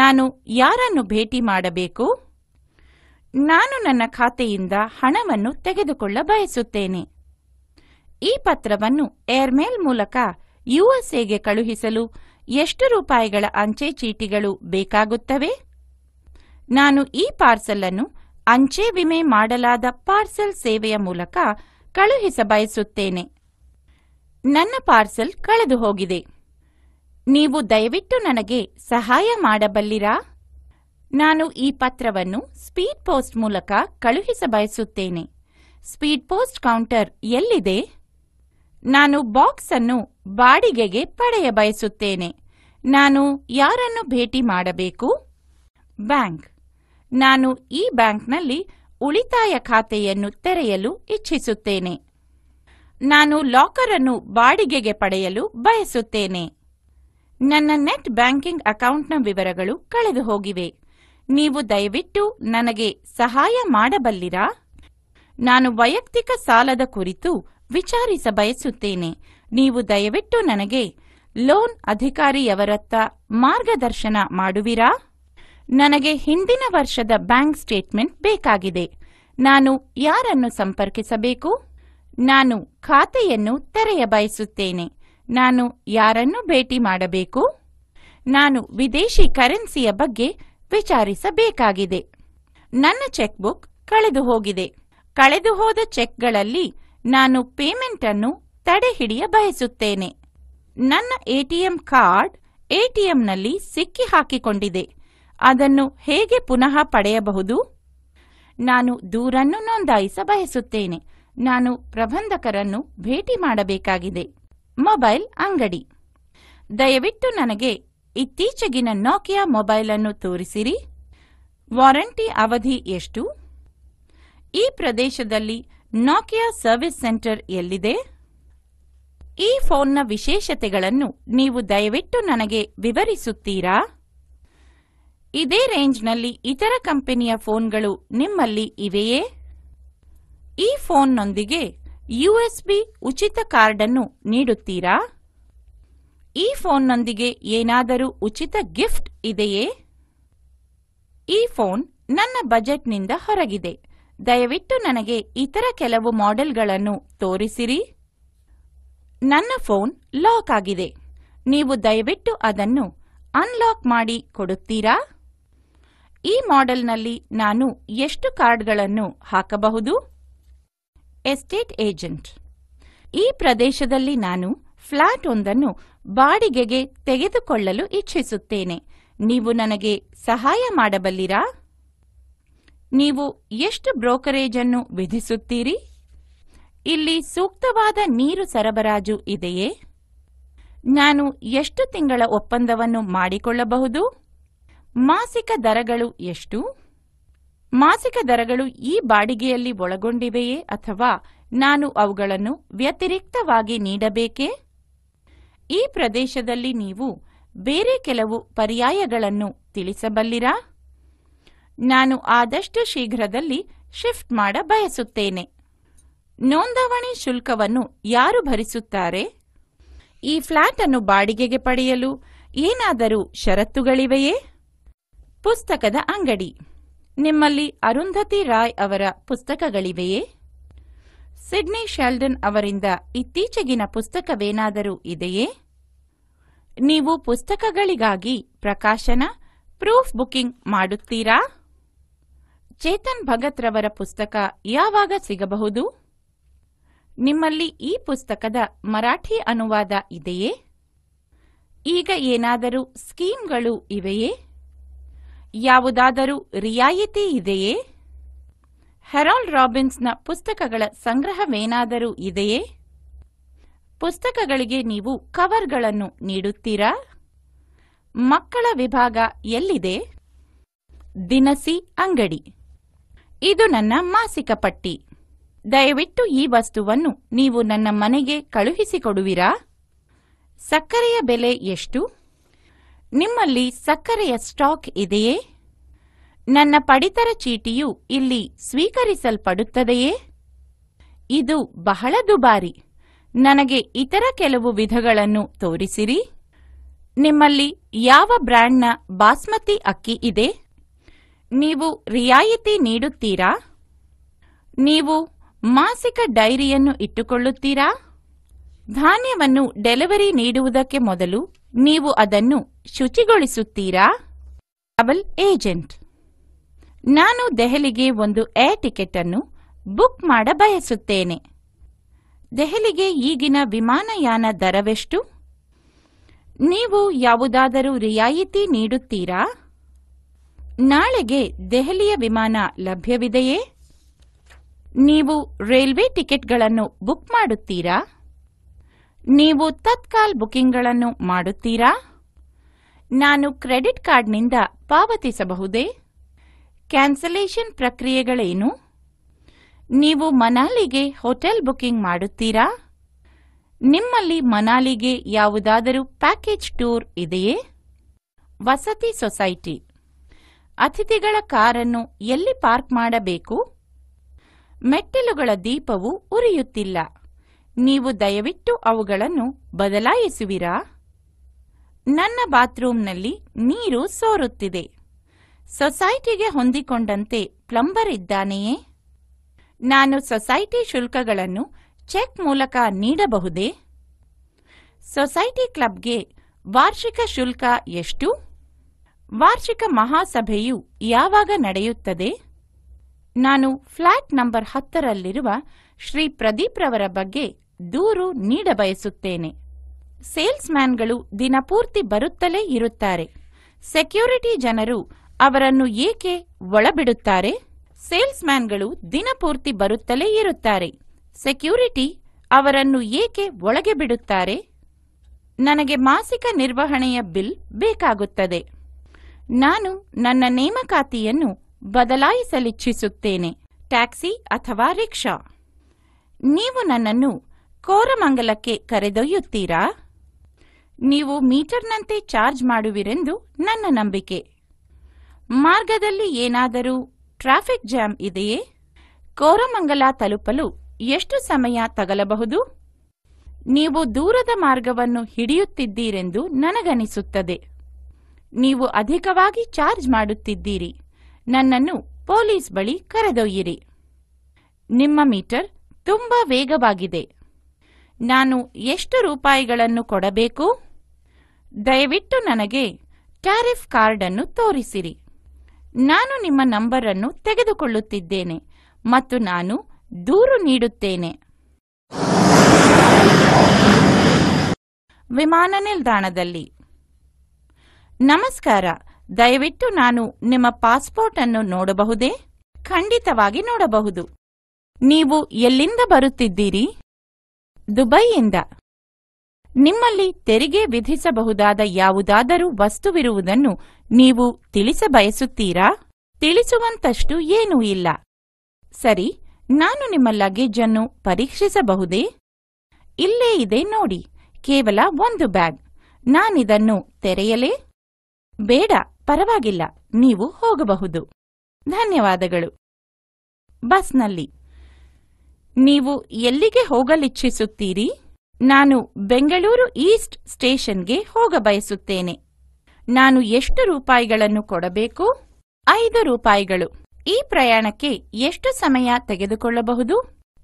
ನಾನು ಯಾರನ್ನು ಭೇಟಿ ಮಾಡಬೇಕು ನಾನು ನನ್ನ ಖಾತೆಯಿಂದ ಹಣವನ್ನು ತೆಗೆದುಕೊಳ್ಳ ಬಯಸುತ್ತೇನೆ ಈ ಪತ್ರವನ್ನು ಏರ್ಮೇಲ್ ಮೂಲಕ ಯುಎಸ್ಎಗೆ ಕಳುಹಿಸಲು ಎಷ್ಟು ರೂಪಾಯಿಗಳ ಅಂಚೆ ಚೀಟಿಗಳು ಬೇಕಾಗುತ್ತವೆ ನಾನು ಈ ಪಾರ್ಸೆಲ್ ಅನ್ನು ಅಂಚೆ ವಿಮೆ ಮಾಡಲಾದ ಪಾರ್ಸೆಲ್ ಸೇವೆಯ ಮೂಲಕ ಕಳುಹಿಸ ಬಯಸುತ್ತೇನೆ ನನ್ನ ಪಾರ್ಸೆಲ್ ಕಳೆದು ಹೋಗಿದೆ ನೀವು ದಯವಿಟ್ಟು ನನಗೆ ಸಹಾಯ ಮಾಡಬಲ್ಲಿರಾ ನಾನು ಈ ಪತ್ರವನ್ನು ಸ್ಪೀಡ್ ಪೋಸ್ಟ್ ಮೂಲಕ ಕಳುಹಿಸಬಯಸುತ್ತೇನೆ ಸ್ಪೀಡ್ ಪೋಸ್ಟ್ ಕೌಂಟರ್ ಎಲ್ಲಿದೆ ನಾನು ಬಾಕ್ಸ್ ಅನ್ನು ಬಾಡಿಗೆಗೆ ಬಯಸುತ್ತೇನೆ ನಾನು ಯಾರನ್ನು ಭೇಟಿ ಮಾಡಬೇಕು ಬ್ಯಾಂಕ್ ನಾನು ಈ ಬ್ಯಾಂಕ್ನಲ್ಲಿ ಉಳಿತಾಯ ಖಾತೆಯನ್ನು ತೆರೆಯಲು ಇಚ್ಛಿಸುತ್ತೇನೆ ನಾನು ಲಾಕರ್ ಅನ್ನು ಬಾಡಿಗೆಗೆ ಪಡೆಯಲು ಬಯಸುತ್ತೇನೆ ನನ್ನ ನೆಟ್ ಬ್ಯಾಂಕಿಂಗ್ ಅಕೌಂಟ್ನ ವಿವರಗಳು ಕಳೆದು ಹೋಗಿವೆ ನೀವು ದಯವಿಟ್ಟು ನನಗೆ ಸಹಾಯ ಮಾಡಬಲ್ಲಿರಾ ನಾನು ವೈಯಕ್ತಿಕ ಸಾಲದ ಕುರಿತು ವಿಚಾರಿಸ ಬಯಸುತ್ತೇನೆ ನೀವು ದಯವಿಟ್ಟು ನನಗೆ ಲೋನ್ ಅಧಿಕಾರಿಯವರತ್ತ ಮಾರ್ಗದರ್ಶನ ಮಾಡುವಿರಾ ನನಗೆ ಹಿಂದಿನ ವರ್ಷದ ಬ್ಯಾಂಕ್ ಸ್ಟೇಟ್ಮೆಂಟ್ ಬೇಕಾಗಿದೆ ನಾನು ಯಾರನ್ನು ಸಂಪರ್ಕಿಸಬೇಕು ನಾನು ಖಾತೆಯನ್ನು ತೆರೆಯ ಬಯಸುತ್ತೇನೆ ನಾನು ಯಾರನ್ನು ಭೇಟಿ ಮಾಡಬೇಕು ನಾನು ವಿದೇಶಿ ಕರೆನ್ಸಿಯ ಬಗ್ಗೆ ವಿಚಾರಿಸಬೇಕಾಗಿದೆ ನನ್ನ ಚೆಕ್ ಬುಕ್ ಕಳೆದು ಹೋಗಿದೆ ಕಳೆದು ಹೋದ ಚೆಕ್ಗಳಲ್ಲಿ ನಾನು ಪೇಮೆಂಟ್ ಅನ್ನು ತಡೆಹಿಡಿಯ ಬಯಸುತ್ತೇನೆ ನನ್ನ ಎಟಿಎಂ ಕಾರ್ಡ್ ಎಟಿಎಂನಲ್ಲಿ ಸಿಕ್ಕಿ ಹಾಕಿಕೊಂಡಿದೆ ಅದನ್ನು ಹೇಗೆ ಪುನಃ ಪಡೆಯಬಹುದು ನಾನು ದೂರನ್ನು ನೋಂದಾಯಿಸ ಬಯಸುತ್ತೇನೆ ನಾನು ಪ್ರಬಂಧಕರನ್ನು ಭೇಟಿ ಮಾಡಬೇಕಾಗಿದೆ ಮೊಬೈಲ್ ಅಂಗಡಿ ದಯವಿಟ್ಟು ನನಗೆ ಇತ್ತೀಚೆಗಿನ ನೋಕಿಯಾ ಮೊಬೈಲ್ ಅನ್ನು ತೋರಿಸಿರಿ ವಾರಂಟಿ ಅವಧಿ ಎಷ್ಟು ಈ ಪ್ರದೇಶದಲ್ಲಿ ನೋಕಿಯಾ ಸರ್ವಿಸ್ ಸೆಂಟರ್ ಎಲ್ಲಿದೆ ಈ ಫೋನ್ನ ವಿಶೇಷತೆಗಳನ್ನು ನೀವು ದಯವಿಟ್ಟು ನನಗೆ ವಿವರಿಸುತ್ತೀರಾ ಇದೇ ರೇಂಜ್ನಲ್ಲಿ ಇತರ ಕಂಪನಿಯ ಫೋನ್ಗಳು ನಿಮ್ಮಲ್ಲಿ ಇವೆಯೇ ಈ ಫೋನ್ನೊಂದಿಗೆ ಯುಎಸ್ಬಿ ಉಚಿತ ಕಾರ್ಡನ್ನು ನೀಡುತ್ತೀರಾ ಈ ಫೋನ್ನೊಂದಿಗೆ ಏನಾದರೂ ಉಚಿತ ಗಿಫ್ಟ್ ಇದೆಯೇ ಈ ಫೋನ್ ನನ್ನ ಬಜೆಟ್ನಿಂದ ಹೊರಗಿದೆ ದಯವಿಟ್ಟು ನನಗೆ ಇತರ ಕೆಲವು ಮಾಡೆಲ್ಗಳನ್ನು ತೋರಿಸಿರಿ ನನ್ನ ಫೋನ್ ಲಾಕ್ ಆಗಿದೆ ನೀವು ದಯವಿಟ್ಟು ಅದನ್ನು ಅನ್ಲಾಕ್ ಮಾಡಿ ಕೊಡುತ್ತೀರಾ ಈ ಮಾಡೆಲ್ನಲ್ಲಿ ನಾನು ಎಷ್ಟು ಕಾರ್ಡ್ಗಳನ್ನು ಹಾಕಬಹುದು ಎಸ್ಟೇಟ್ ಏಜೆಂಟ್ ಈ ಪ್ರದೇಶದಲ್ಲಿ ನಾನು ಫ್ಲಾಟ್ ಒಂದನ್ನು ಬಾಡಿಗೆಗೆ ತೆಗೆದುಕೊಳ್ಳಲು ಇಚ್ಛಿಸುತ್ತೇನೆ ನೀವು ನನಗೆ ಸಹಾಯ ಮಾಡಬಲ್ಲಿರಾ ನೀವು ಎಷ್ಟು ಬ್ರೋಕರೇಜ್ ಅನ್ನು ವಿಧಿಸುತ್ತೀರಿ ಇಲ್ಲಿ ಸೂಕ್ತವಾದ ನೀರು ಸರಬರಾಜು ಇದೆಯೇ ನಾನು ಎಷ್ಟು ತಿಂಗಳ ಒಪ್ಪಂದವನ್ನು ಮಾಡಿಕೊಳ್ಳಬಹುದು ಮಾಸಿಕ ದರಗಳು ಎಷ್ಟು ಮಾಸಿಕ ದರಗಳು ಈ ಬಾಡಿಗೆಯಲ್ಲಿ ಒಳಗೊಂಡಿವೆಯೇ ಅಥವಾ ನಾನು ಅವುಗಳನ್ನು ವ್ಯತಿರಿಕ್ತವಾಗಿ ನೀಡಬೇಕೇ ಈ ಪ್ರದೇಶದಲ್ಲಿ ನೀವು ಬೇರೆ ಕೆಲವು ಪರ್ಯಾಯಗಳನ್ನು ತಿಳಿಸಬಲ್ಲಿರಾ ನಾನು ಆದಷ್ಟು ಶೀಘ್ರದಲ್ಲಿ ಶಿಫ್ಟ್ ಮಾಡ ಬಯಸುತ್ತೇನೆ ನೋಂದಾವಣಿ ಶುಲ್ಕವನ್ನು ಯಾರು ಭರಿಸುತ್ತಾರೆ ಈ ಫ್ಲಾಟ್ ಅನ್ನು ಬಾಡಿಗೆಗೆ ಪಡೆಯಲು ಏನಾದರೂ ಷರತ್ತುಗಳಿವೆಯೇ ಪುಸ್ತಕದ ಅಂಗಡಿ ನಿಮ್ಮಲ್ಲಿ ಅರುಂಧತಿ ರಾಯ್ ಅವರ ಪುಸ್ತಕಗಳಿವೆಯೇ ಸಿಡ್ನಿ ಶೆಲ್ಡನ್ ಅವರಿಂದ ಇತ್ತೀಚೆಗಿನ ಪುಸ್ತಕವೇನಾದರೂ ಇದೆಯೇ ನೀವು ಪುಸ್ತಕಗಳಿಗಾಗಿ ಪ್ರಕಾಶನ ಪ್ರೂಫ್ ಬುಕಿಂಗ್ ಮಾಡುತ್ತೀರಾ ಚೇತನ್ ಭಗತ್ ರವರ ಪುಸ್ತಕ ಯಾವಾಗ ಸಿಗಬಹುದು ನಿಮ್ಮಲ್ಲಿ ಈ ಪುಸ್ತಕದ ಮರಾಠಿ ಅನುವಾದ ಇದೆಯೇ ಈಗ ಏನಾದರೂ ಸ್ಕೀಮ್ಗಳು ಇವೆಯೇ ಯಾವುದಾದರೂ ರಿಯಾಯಿತಿ ಇದೆಯೇ ಹೆರಾಲ್ಡ್ ರಾಬಿನ್ಸ್ನ ಪುಸ್ತಕಗಳ ಸಂಗ್ರಹವೇನಾದರೂ ಇದೆಯೇ ಪುಸ್ತಕಗಳಿಗೆ ನೀವು ಕವರ್ಗಳನ್ನು ನೀಡುತ್ತೀರಾ ಮಕ್ಕಳ ವಿಭಾಗ ಎಲ್ಲಿದೆ ದಿನಸಿ ಅಂಗಡಿ ಇದು ನನ್ನ ಮಾಸಿಕ ಪಟ್ಟಿ ದಯವಿಟ್ಟು ಈ ವಸ್ತುವನ್ನು ನೀವು ನನ್ನ ಮನೆಗೆ ಕಳುಹಿಸಿಕೊಡುವಿರಾ ಸಕ್ಕರೆಯ ಬೆಲೆ ಎಷ್ಟು ನಿಮ್ಮಲ್ಲಿ ಸಕ್ಕರೆಯ ಸ್ಟಾಕ್ ಇದೆಯೇ ನನ್ನ ಪಡಿತರ ಚೀಟಿಯು ಇಲ್ಲಿ ಸ್ವೀಕರಿಸಲ್ಪಡುತ್ತದೆಯೇ ಇದು ಬಹಳ ದುಬಾರಿ ನನಗೆ ಇತರ ಕೆಲವು ವಿಧಗಳನ್ನು ತೋರಿಸಿರಿ ನಿಮ್ಮಲ್ಲಿ ಯಾವ ಬ್ರ್ಯಾಂಡ್ನ ಬಾಸ್ಮತಿ ಅಕ್ಕಿ ಇದೆ ನೀವು ರಿಯಾಯಿತಿ ನೀಡುತ್ತೀರಾ ನೀವು ಮಾಸಿಕ ಡೈರಿಯನ್ನು ಇಟ್ಟುಕೊಳ್ಳುತ್ತೀರಾ ಧಾನ್ಯವನ್ನು ಡೆಲಿವರಿ ನೀಡುವುದಕ್ಕೆ ಮೊದಲು ನೀವು ಅದನ್ನು ಶುಚಿಗೊಳಿಸುತ್ತೀರಾ ಟ್ರಾವೆಲ್ ಏಜೆಂಟ್ ನಾನು ದೆಹಲಿಗೆ ಒಂದು ಏರ್ ಟಿಕೆಟ್ ಅನ್ನು ಬುಕ್ ಮಾಡ ಬಯಸುತ್ತೇನೆ ದೆಹಲಿಗೆ ಈಗಿನ ವಿಮಾನಯಾನ ದರವೆಷ್ಟು ನೀವು ಯಾವುದಾದರೂ ರಿಯಾಯಿತಿ ನೀಡುತ್ತೀರಾ ನಾಳೆಗೆ ದೆಹಲಿಯ ವಿಮಾನ ಲಭ್ಯವಿದೆಯೇ ನೀವು ರೈಲ್ವೆ ಟಿಕೆಟ್ಗಳನ್ನು ಬುಕ್ ಮಾಡುತ್ತೀರಾ ನೀವು ತತ್ಕಾಲ್ ಬುಕಿಂಗ್ಗಳನ್ನು ಮಾಡುತ್ತೀರಾ ನಾನು ಕ್ರೆಡಿಟ್ ಕಾರ್ಡ್ನಿಂದ ಪಾವತಿಸಬಹುದೇ ಕ್ಯಾನ್ಸಲೇಷನ್ ಪ್ರಕ್ರಿಯೆಗಳೇನು ನೀವು ಮನಾಲಿಗೆ ಹೋಟೆಲ್ ಬುಕಿಂಗ್ ಮಾಡುತ್ತೀರಾ ನಿಮ್ಮಲ್ಲಿ ಮನಾಲಿಗೆ ಯಾವುದಾದರೂ ಪ್ಯಾಕೇಜ್ ಟೂರ್ ಇದೆಯೇ ವಸತಿ ಸೊಸೈಟಿ ಅತಿಥಿಗಳ ಕಾರನ್ನು ಎಲ್ಲಿ ಪಾರ್ಕ್ ಮಾಡಬೇಕು ಮೆಟ್ಟಿಲುಗಳ ದೀಪವು ಉರಿಯುತ್ತಿಲ್ಲ ನೀವು ದಯವಿಟ್ಟು ಅವುಗಳನ್ನು ಬದಲಾಯಿಸುವಿರಾ ನನ್ನ ಬಾತ್ರೂಮ್ನಲ್ಲಿ ನೀರು ಸೋರುತ್ತಿದೆ ಸೊಸೈಟಿಗೆ ಹೊಂದಿಕೊಂಡಂತೆ ಪ್ಲಂಬರ್ ಇದ್ದಾನೆಯೇ ನಾನು ಸೊಸೈಟಿ ಶುಲ್ಕಗಳನ್ನು ಚೆಕ್ ಮೂಲಕ ನೀಡಬಹುದೇ ಸೊಸೈಟಿ ಕ್ಲಬ್ಗೆ ವಾರ್ಷಿಕ ಶುಲ್ಕ ಎಷ್ಟು ವಾರ್ಷಿಕ ಮಹಾಸಭೆಯು ಯಾವಾಗ ನಡೆಯುತ್ತದೆ ನಾನು ಫ್ಲಾಟ್ ನಂಬರ್ ಹತ್ತರಲ್ಲಿರುವ ಶ್ರೀ ಪ್ರದೀಪ್ ರವರ ಬಗ್ಗೆ ದೂರು ನೀಡಬಯಸುತ್ತೇನೆ ಸೇಲ್ಸ್ಮ್ಯಾನ್ಗಳು ದಿನಪೂರ್ತಿ ಬರುತ್ತಲೇ ಇರುತ್ತಾರೆ ಸೆಕ್ಯೂರಿಟಿ ಜನರು ಅವರನ್ನು ಏಕೆ ಒಳಬಿಡುತ್ತಾರೆ ಸೇಲ್ಸ್ಮ್ಯಾನ್ಗಳು ದಿನಪೂರ್ತಿ ಬರುತ್ತಲೇ ಇರುತ್ತಾರೆ ಸೆಕ್ಯೂರಿಟಿ ಅವರನ್ನು ಏಕೆ ಒಳಗೆ ಬಿಡುತ್ತಾರೆ ನನಗೆ ಮಾಸಿಕ ನಿರ್ವಹಣೆಯ ಬಿಲ್ ಬೇಕಾಗುತ್ತದೆ ನಾನು ನನ್ನ ನೇಮಕಾತಿಯನ್ನು ಬದಲಾಯಿಸಲಿಚ್ಛಿಸುತ್ತೇನೆ ಟ್ಯಾಕ್ಸಿ ಅಥವಾ ರಿಕ್ಷಾ ನೀವು ನನ್ನನ್ನು ಕೋರಮಂಗಲಕ್ಕೆ ಕರೆದೊಯ್ಯುತ್ತೀರಾ ನೀವು ಮೀಟರ್ನಂತೆ ಚಾರ್ಜ್ ಮಾಡುವಿರೆಂದು ನನ್ನ ನಂಬಿಕೆ ಮಾರ್ಗದಲ್ಲಿ ಏನಾದರೂ ಟ್ರಾಫಿಕ್ ಜಾಮ್ ಇದೆಯೇ ಕೋರಮಂಗಲ ತಲುಪಲು ಎಷ್ಟು ಸಮಯ ತಗಲಬಹುದು ನೀವು ದೂರದ ಮಾರ್ಗವನ್ನು ಹಿಡಿಯುತ್ತಿದ್ದೀರೆಂದು ನನಗನಿಸುತ್ತದೆ ನೀವು ಅಧಿಕವಾಗಿ ಚಾರ್ಜ್ ಮಾಡುತ್ತಿದ್ದೀರಿ ನನ್ನನ್ನು ಪೊಲೀಸ್ ಬಳಿ ಕರೆದೊಯ್ಯಿರಿ ನಿಮ್ಮ ಮೀಟರ್ ತುಂಬಾ ವೇಗವಾಗಿದೆ ನಾನು ಎಷ್ಟು ರೂಪಾಯಿಗಳನ್ನು ಕೊಡಬೇಕು ದಯವಿಟ್ಟು ನನಗೆ ಟ್ಯಾರಿಫ್ ಕಾರ್ಡ್ ಅನ್ನು ತೋರಿಸಿರಿ ನಾನು ನಿಮ್ಮ ನಂಬರ್ ಅನ್ನು ತೆಗೆದುಕೊಳ್ಳುತ್ತಿದ್ದೇನೆ ಮತ್ತು ನಾನು ದೂರು ನೀಡುತ್ತೇನೆ ವಿಮಾನ ನಿಲ್ದಾಣದಲ್ಲಿ ನಮಸ್ಕಾರ ದಯವಿಟ್ಟು ನಾನು ನಿಮ್ಮ ಪಾಸ್ಪೋರ್ಟ್ ಅನ್ನು ನೋಡಬಹುದೇ ಖಂಡಿತವಾಗಿ ನೋಡಬಹುದು ನೀವು ಎಲ್ಲಿಂದ ಬರುತ್ತಿದ್ದೀರಿ ದುಬೈಯಿಂದ ನಿಮ್ಮಲ್ಲಿ ತೆರಿಗೆ ವಿಧಿಸಬಹುದಾದ ಯಾವುದಾದರೂ ವಸ್ತುವಿರುವುದನ್ನು ನೀವು ತಿಳಿಸಬಯಸುತ್ತೀರಾ ತಿಳಿಸುವಂತಷ್ಟು ಏನೂ ಇಲ್ಲ ಸರಿ ನಾನು ನಿಮ್ಮ ಲಗೇಜ್ ಅನ್ನು ಪರೀಕ್ಷಿಸಬಹುದೇ ಇಲ್ಲೇ ಇದೆ ನೋಡಿ ಕೇವಲ ಒಂದು ಬ್ಯಾಗ್ ನಾನಿದನ್ನು ತೆರೆಯಲೇ ಬೇಡ ಪರವಾಗಿಲ್ಲ ನೀವು ಹೋಗಬಹುದು ಧನ್ಯವಾದಗಳು ಬಸ್ನಲ್ಲಿ ನೀವು ಎಲ್ಲಿಗೆ ಹೋಗಲಿಚ್ಛಿಸುತ್ತೀರಿ ನಾನು ಬೆಂಗಳೂರು ಈಸ್ಟ್ ಸ್ಟೇಷನ್ಗೆ ಹೋಗಬಯಸುತ್ತೇನೆ ನಾನು ಎಷ್ಟು ರೂಪಾಯಿಗಳನ್ನು ಕೊಡಬೇಕು ಐದು ರೂಪಾಯಿಗಳು ಈ ಪ್ರಯಾಣಕ್ಕೆ ಎಷ್ಟು ಸಮಯ ತೆಗೆದುಕೊಳ್ಳಬಹುದು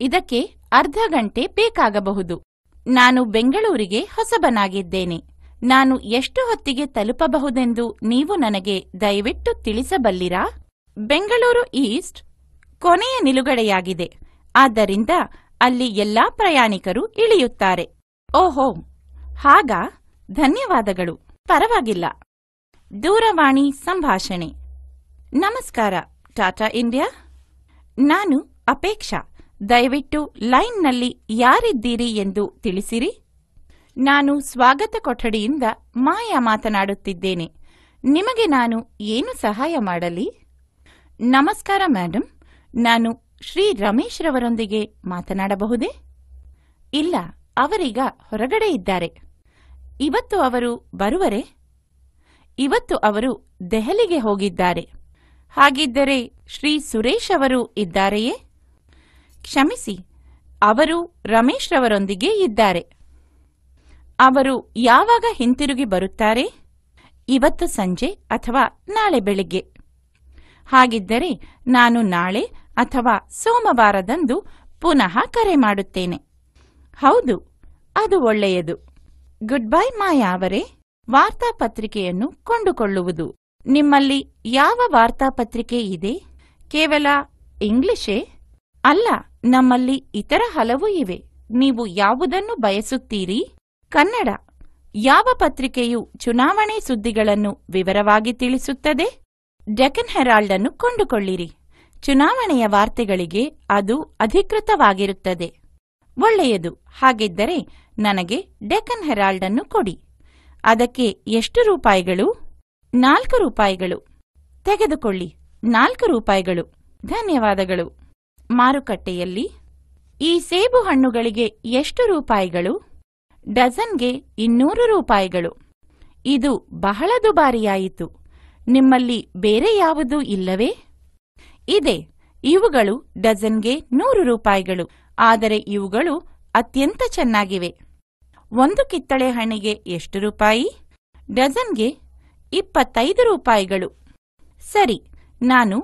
ಇದಕ್ಕೆ ಅರ್ಧ ಗಂಟೆ ಬೇಕಾಗಬಹುದು ನಾನು ಬೆಂಗಳೂರಿಗೆ ಹೊಸಬನಾಗಿದ್ದೇನೆ ನಾನು ಎಷ್ಟು ಹೊತ್ತಿಗೆ ತಲುಪಬಹುದೆಂದು ನೀವು ನನಗೆ ದಯವಿಟ್ಟು ತಿಳಿಸಬಲ್ಲಿರಾ ಬೆಂಗಳೂರು ಈಸ್ಟ್ ಕೊನೆಯ ನಿಲುಗಡೆಯಾಗಿದೆ ಆದ್ದರಿಂದ ಅಲ್ಲಿ ಎಲ್ಲಾ ಪ್ರಯಾಣಿಕರು ಇಳಿಯುತ್ತಾರೆ ಓಹೋ ಹಾಗ ಧನ್ಯವಾದಗಳು ಪರವಾಗಿಲ್ಲ ದೂರವಾಣಿ ಸಂಭಾಷಣೆ ನಮಸ್ಕಾರ ಟಾಟಾ ಇಂಡಿಯಾ ನಾನು ಅಪೇಕ್ಷಾ ದಯವಿಟ್ಟು ಲೈನ್ನಲ್ಲಿ ಯಾರಿದ್ದೀರಿ ಎಂದು ತಿಳಿಸಿರಿ ನಾನು ಸ್ವಾಗತ ಕೊಠಡಿಯಿಂದ ಮಾಯಾ ಮಾತನಾಡುತ್ತಿದ್ದೇನೆ ನಿಮಗೆ ನಾನು ಏನು ಸಹಾಯ ಮಾಡಲಿ ನಮಸ್ಕಾರ ಮೇಡಮ್ ನಾನು ಶ್ರೀ ರಮೇಶ್ ರವರೊಂದಿಗೆ ಮಾತನಾಡಬಹುದೇ ಇಲ್ಲ ಅವರೀಗ ಹೊರಗಡೆ ಇದ್ದಾರೆ ಇವತ್ತು ಅವರು ಬರುವರೆ ಇವತ್ತು ಅವರು ದೆಹಲಿಗೆ ಹೋಗಿದ್ದಾರೆ ಹಾಗಿದ್ದರೆ ಶ್ರೀ ಸುರೇಶ್ ಅವರು ಇದ್ದಾರೆಯೇ ಕ್ಷಮಿಸಿ ಅವರು ರಮೇಶ್ ರವರೊಂದಿಗೆ ಇದ್ದಾರೆ ಅವರು ಯಾವಾಗ ಹಿಂತಿರುಗಿ ಬರುತ್ತಾರೆ ಇವತ್ತು ಸಂಜೆ ಅಥವಾ ನಾಳೆ ಬೆಳಿಗ್ಗೆ ಹಾಗಿದ್ದರೆ ನಾನು ನಾಳೆ ಅಥವಾ ಸೋಮವಾರದಂದು ಪುನಃ ಕರೆ ಮಾಡುತ್ತೇನೆ ಹೌದು ಅದು ಒಳ್ಳೆಯದು ಗುಡ್ ಬೈ ಮಾಯಾ ಅವರೇ ವಾರ್ತಾಪತ್ರಿಕೆಯನ್ನು ಕೊಂಡುಕೊಳ್ಳುವುದು ನಿಮ್ಮಲ್ಲಿ ಯಾವ ವಾರ್ತಾಪತ್ರಿಕೆ ಇದೆ ಕೇವಲ ಇಂಗ್ಲಿಷೇ ಅಲ್ಲ ನಮ್ಮಲ್ಲಿ ಇತರ ಹಲವು ಇವೆ ನೀವು ಯಾವುದನ್ನು ಬಯಸುತ್ತೀರಿ ಕನ್ನಡ ಯಾವ ಪತ್ರಿಕೆಯು ಚುನಾವಣೆ ಸುದ್ದಿಗಳನ್ನು ವಿವರವಾಗಿ ತಿಳಿಸುತ್ತದೆ ಡೆಕನ್ ಹೆರಾಲ್ಡ್ ಅನ್ನು ಕೊಂಡುಕೊಳ್ಳಿರಿ ಚುನಾವಣೆಯ ವಾರ್ತೆಗಳಿಗೆ ಅದು ಅಧಿಕೃತವಾಗಿರುತ್ತದೆ ಒಳ್ಳೆಯದು ಹಾಗಿದ್ದರೆ ನನಗೆ ಡೆಕನ್ ಹೆರಾಲ್ಡ್ ಅನ್ನು ಕೊಡಿ ಅದಕ್ಕೆ ಎಷ್ಟು ರೂಪಾಯಿಗಳು ನಾಲ್ಕು ರೂಪಾಯಿಗಳು ತೆಗೆದುಕೊಳ್ಳಿ ನಾಲ್ಕು ರೂಪಾಯಿಗಳು ಧನ್ಯವಾದಗಳು ಮಾರುಕಟ್ಟೆಯಲ್ಲಿ ಈ ಸೇಬು ಹಣ್ಣುಗಳಿಗೆ ಎಷ್ಟು ರೂಪಾಯಿಗಳು ಡಜನ್ಗೆ ಇನ್ನೂರು ರೂಪಾಯಿಗಳು ಇದು ಬಹಳ ದುಬಾರಿಯಾಯಿತು ನಿಮ್ಮಲ್ಲಿ ಬೇರೆ ಯಾವುದೂ ಇಲ್ಲವೇ ಇದೆ ಇವುಗಳು ಡಜನ್ಗೆ ನೂರು ರೂಪಾಯಿಗಳು ಆದರೆ ಇವುಗಳು ಅತ್ಯಂತ ಚೆನ್ನಾಗಿವೆ ಒಂದು ಕಿತ್ತಳೆ ಹಣ್ಣಿಗೆ ಎಷ್ಟು ರೂಪಾಯಿ ಡಜನ್ಗೆ ಇಪ್ಪತ್ತೈದು ರೂಪಾಯಿಗಳು ಸರಿ ನಾನು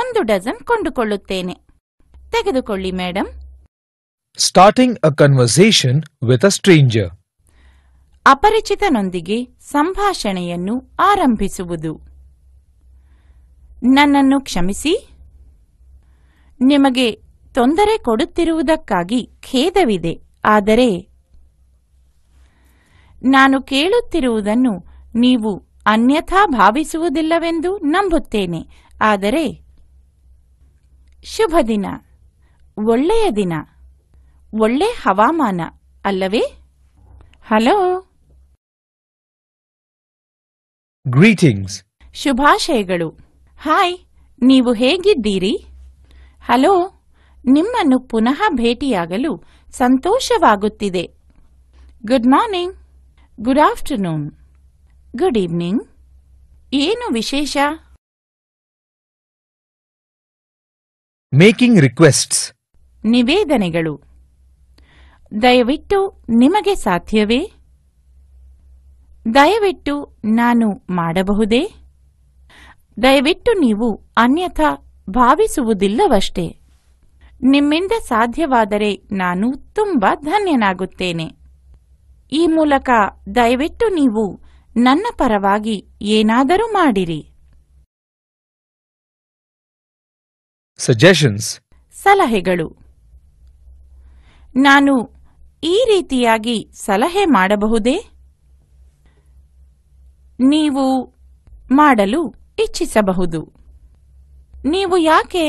ಒಂದು ಡಜನ್ ಕೊಂಡುಕೊಳ್ಳುತ್ತೇನೆ ತೆಗೆದುಕೊಳ್ಳಿ madam starting a conversation with a stranger ಅಪರಿಚಿತನೊಂದಿಗೆ ಸಂಭಾಷಣೆಯನ್ನು ಆರಂಭಿಸುವುದು ನನ್ನನ್ನು ಕ್ಷಮಿಸಿ ನಿಮಗೆ ತೊಂದರೆ ಕೊಡುತ್ತಿರುವುದಕ್ಕಾಗಿ ಖೇದವಿದೆ ಆದರೆ ನಾನು ಕೇಳುತ್ತಿರುವುದನ್ನು ನೀವು ಅನ್ಯಥಾ ಭಾವಿಸುವುದಿಲ್ಲವೆಂದು ನಂಬುತ್ತೇನೆ ಆದರೆ ಶುಭ ದಿನ ಒಳ್ಳೆಯ ದಿನ ಒಳ್ಳೆ ಹವಾಮಾನ ಅಲ್ಲವೇ ಹಲೋ ಗ್ರೀಟಿಂಗ್ಸ್ ಶುಭಾಶಯಗಳು ಹಾಯ್ ನೀವು ಹೇಗಿದ್ದೀರಿ ಹಲೋ ನಿಮ್ಮನ್ನು ಪುನಃ ಭೇಟಿಯಾಗಲು ಸಂತೋಷವಾಗುತ್ತಿದೆ good morning good afternoon good evening ಏನು ವಿಶೇಷ ಮೇಕಿಂಗ್ ರಿಕ್ವೆಸ್ಟ್ಸ್ ನಿವೇದನೆಗಳು ದಯವಿಟ್ಟು ನಿಮಗೆ ಸಾಧ್ಯವೇ ದಯವಿಟ್ಟು ನಾನು ಮಾಡಬಹುದೇ ದಯವಿಟ್ಟು ನೀವು ಅನ್ಯಥಾ ಭಾವಿಸುವುದಿಲ್ಲವಷ್ಟೇ ನಿಮ್ಮಿಂದ ಸಾಧ್ಯವಾದರೆ ನಾನು ತುಂಬಾ ಧನ್ಯನಾಗುತ್ತೇನೆ ಈ ಮೂಲಕ ದಯವಿಟ್ಟು ನೀವು ನನ್ನ ಪರವಾಗಿ ಏನಾದರೂ ಮಾಡಿರಿ ಸಜೆಷನ್ಸ್ ಸಲಹೆಗಳು ನಾನು ಈ ರೀತಿಯಾಗಿ ಸಲಹೆ ಮಾಡಬಹುದೇ ನೀವು ಮಾಡಲು ಇಚ್ಛಿಸಬಹುದು ನೀವು ಯಾಕೆ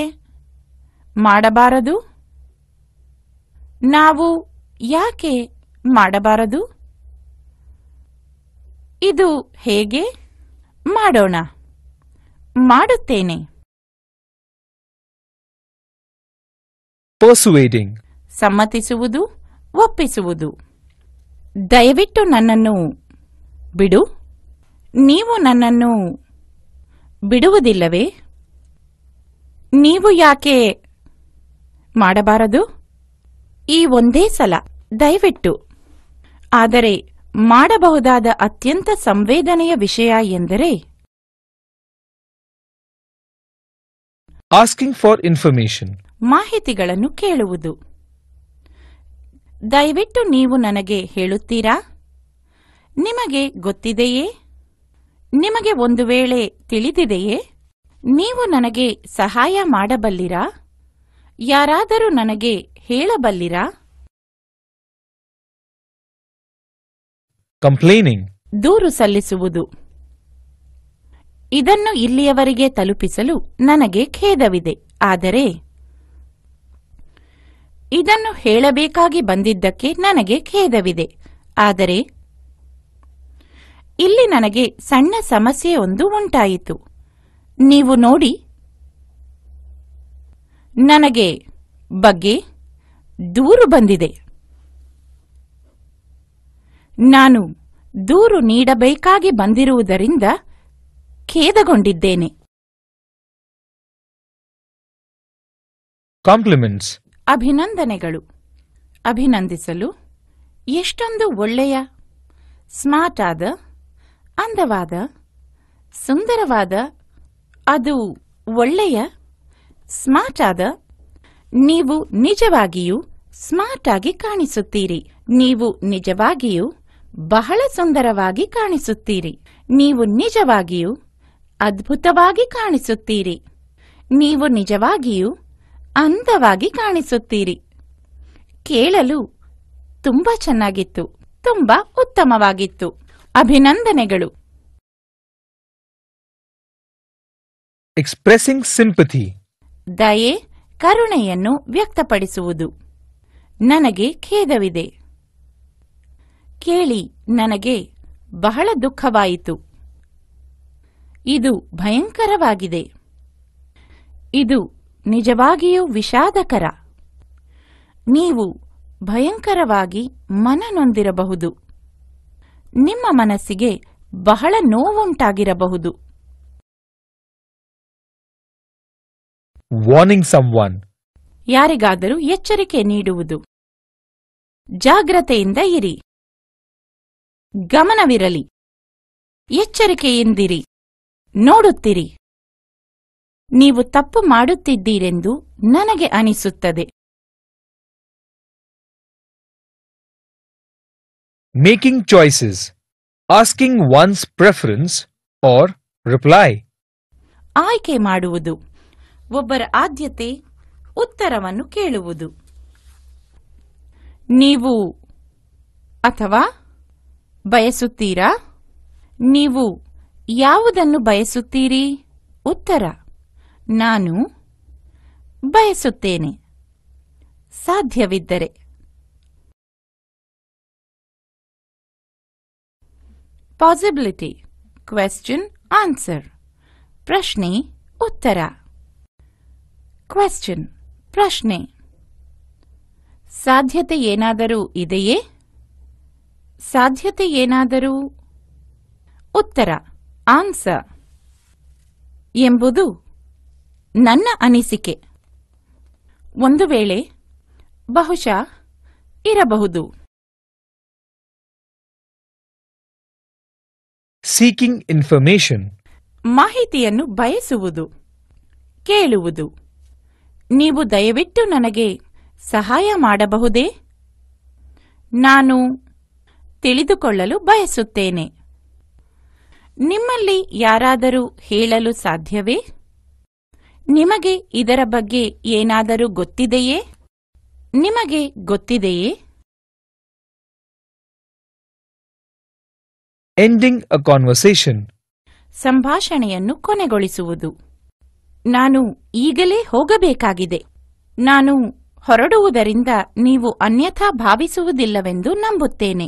ಮಾಡಬಾರದು ನಾವು ಯಾಕೆ ಮಾಡಬಾರದು ಇದು ಹೇಗೆ ಮಾಡೋಣ ಮಾಡುತ್ತೇನೆ ಸಮ್ಮತಿಸುವುದು ಒಪ್ಪಿಸುವುದು ದಯವಿಟ್ಟು ನನ್ನನ್ನು ಬಿಡು ನೀವು ನನ್ನನ್ನು ಬಿಡುವುದಿಲ್ಲವೇ ನೀವು ಯಾಕೆ ಮಾಡಬಾರದು ಈ ಒಂದೇ ಸಲ ದಯವಿಟ್ಟು ಆದರೆ ಮಾಡಬಹುದಾದ ಅತ್ಯಂತ ಸಂವೇದನೆಯ ವಿಷಯ ಎಂದರೆ ಆಸ್ಕಿಂಗ್ ಫಾರ್ ಇನ್ಫಾರ್ಮೇಶನ್ ಮಾಹಿತಿಗಳನ್ನು ಕೇಳುವುದು ದಯವಿಟ್ಟು ನೀವು ನನಗೆ ಹೇಳುತ್ತೀರಾ ನಿಮಗೆ ಗೊತ್ತಿದೆಯೇ ನಿಮಗೆ ಒಂದು ವೇಳೆ ತಿಳಿದಿದೆಯೇ ನೀವು ನನಗೆ ಸಹಾಯ ಮಾಡಬಲ್ಲಿರಾ ಯಾರಾದರೂ ನನಗೆ ಹೇಳಬಲ್ಲಿರಾ ಕಂಪ್ಲೇನಿಂಗ್ ದೂರು ಸಲ್ಲಿಸುವುದು ಇದನ್ನು ಇಲ್ಲಿಯವರೆಗೆ ತಲುಪಿಸಲು ನನಗೆ ಖೇದವಿದೆ ಆದರೆ ಇದನ್ನು ಹೇಳಬೇಕಾಗಿ ಬಂದಿದ್ದಕ್ಕೆ ನನಗೆ ಖೇದವಿದೆ ಆದರೆ ಇಲ್ಲಿ ನನಗೆ ಸಣ್ಣ ಸಮಸ್ಯೆಯೊಂದು ಉಂಟಾಯಿತು ನೀವು ನೋಡಿ ನನಗೆ ಬಗ್ಗೆ ದೂರು ಬಂದಿದೆ ನಾನು ದೂರು ನೀಡಬೇಕಾಗಿ ಬಂದಿರುವುದರಿಂದ ಖೇದಗೊಂಡಿದ್ದೇನೆ ಕಾಂಪ್ಲಿಮೆಂಟ್ಸ್ ಅಭಿನಂದನೆಗಳು ಅಭಿನಂದಿಸಲು ಎಷ್ಟೊಂದು ಒಳ್ಳೆಯ ಸ್ಮಾರ್ಟ್ ಆದ ಅಂದವಾದ ಸುಂದರವಾದ ಅದು ಒಳ್ಳೆಯ ಸ್ಮಾರ್ಟ್ ಆದ ನೀವು ನಿಜವಾಗಿಯೂ ಸ್ಮಾರ್ಟ್ ಆಗಿ ಕಾಣಿಸುತ್ತೀರಿ ನೀವು ನಿಜವಾಗಿಯೂ ಬಹಳ ಸುಂದರವಾಗಿ ಕಾಣಿಸುತ್ತೀರಿ ನೀವು ನಿಜವಾಗಿಯೂ ಅದ್ಭುತವಾಗಿ ಕಾಣಿಸುತ್ತೀರಿ ನೀವು ನಿಜವಾಗಿಯೂ ಅಂದವಾಗಿ ಕಾಣಿಸುತ್ತೀರಿ ಕೇಳಲು ತುಂಬಾ ಚೆನ್ನಾಗಿತ್ತು ತುಂಬಾ ಉತ್ತಮವಾಗಿತ್ತು ಅಭಿನಂದನೆಗಳು ಎಕ್ಸ್ಪ್ರೆಸಿಂಗ್ ಸಿಂಪತಿ ದಯೆ ಕರುಣೆಯನ್ನು ವ್ಯಕ್ತಪಡಿಸುವುದು ನನಗೆ ಖೇದವಿದೆ ಕೇಳಿ ನನಗೆ ಬಹಳ ದುಃಖವಾಯಿತು ಇದು ಭಯಂಕರವಾಗಿದೆ ಇದು ನಿಜವಾಗಿಯೂ ವಿಷಾದಕರ ನೀವು ಭಯಂಕರವಾಗಿ ಮನನೊಂದಿರಬಹುದು ನಿಮ್ಮ ಮನಸ್ಸಿಗೆ ಬಹಳ ನೋವುಂಟಾಗಿರಬಹುದು ವಾರ್ನಿಂಗ್ someone ಯಾರಿಗಾದರೂ ಎಚ್ಚರಿಕೆ ನೀಡುವುದು ಜಾಗ್ರತೆಯಿಂದ ಇರಿ ಗಮನವಿರಲಿ ಎಚ್ಚರಿಕೆಯಿಂದಿರಿ ನೋಡುತ್ತಿರಿ ನೀವು ತಪ್ಪು ಮಾಡುತ್ತಿದ್ದೀರೆಂದು ನನಗೆ ಅನಿಸುತ್ತದೆ making choices asking one's preference or reply ಆಯ್ಕೆ ಮಾಡುವುದು ಒಬ್ಬರ ಆದ್ಯತೆ ಉತ್ತರವನ್ನು ಕೇಳುವುದು ನೀವು ಅಥವಾ ಬಯಸುತ್ತೀರಾ ನೀವು ಯಾವುದನ್ನು ಬಯಸುತ್ತೀರಿ ಉತ್ತರ ನಾನು ಬಯಸುತ್ತೇನೆ ಸಾಧ್ಯವಿದ್ದರೆ ಪಾಸಿಬಿಲಿಟಿ ಕ್ವೆಶ್ಚನ್ ಆನ್ಸರ್ ಪ್ರಶ್ನೆ ಉತ್ತರ ಕ್ವೆಶನ್ ಪ್ರಶ್ನೆ ಸಾಧ್ಯತೆ ಏನಾದರೂ ಇದೆಯೇ ಸಾಧ್ಯತೆ ಏನಾದರೂ ಉತ್ತರ ಆನ್ಸರ್ ಎಂಬುದು ನನ್ನ ಅನಿಸಿಕೆ ಒಂದು ವೇಳೆ ಬಹುಶಃ ಇರಬಹುದು ಸೀಕಿಂಗ್ ಇನ್ಫರ್ಮೇಶನ್ ಮಾಹಿತಿಯನ್ನು ಬಯಸುವುದು ಕೇಳುವುದು ನೀವು ದಯವಿಟ್ಟು ನನಗೆ ಸಹಾಯ ಮಾಡಬಹುದೇ ನಾನು ತಿಳಿದುಕೊಳ್ಳಲು ಬಯಸುತ್ತೇನೆ ನಿಮ್ಮಲ್ಲಿ ಯಾರಾದರೂ ಹೇಳಲು ಸಾಧ್ಯವೇ ನಿಮಗೆ ಇದರ ಬಗ್ಗೆ ಏನಾದರೂ ಗೊತ್ತಿದೆಯೇ ನಿಮಗೆ ಗೊತ್ತಿದೆಯೇ ಎಂಡಿಂಗ್ ಅ ಕಾನ್ವರ್ಸೇಷನ್ ಸಂಭಾಷಣೆಯನ್ನು ಕೊನೆಗೊಳಿಸುವುದು ನಾನು ಈಗಲೇ ಹೋಗಬೇಕಾಗಿದೆ ನಾನು ಹೊರಡುವುದರಿಂದ ನೀವು ಅನ್ಯಥಾ ಭಾವಿಸುವುದಿಲ್ಲವೆಂದು ನಂಬುತ್ತೇನೆ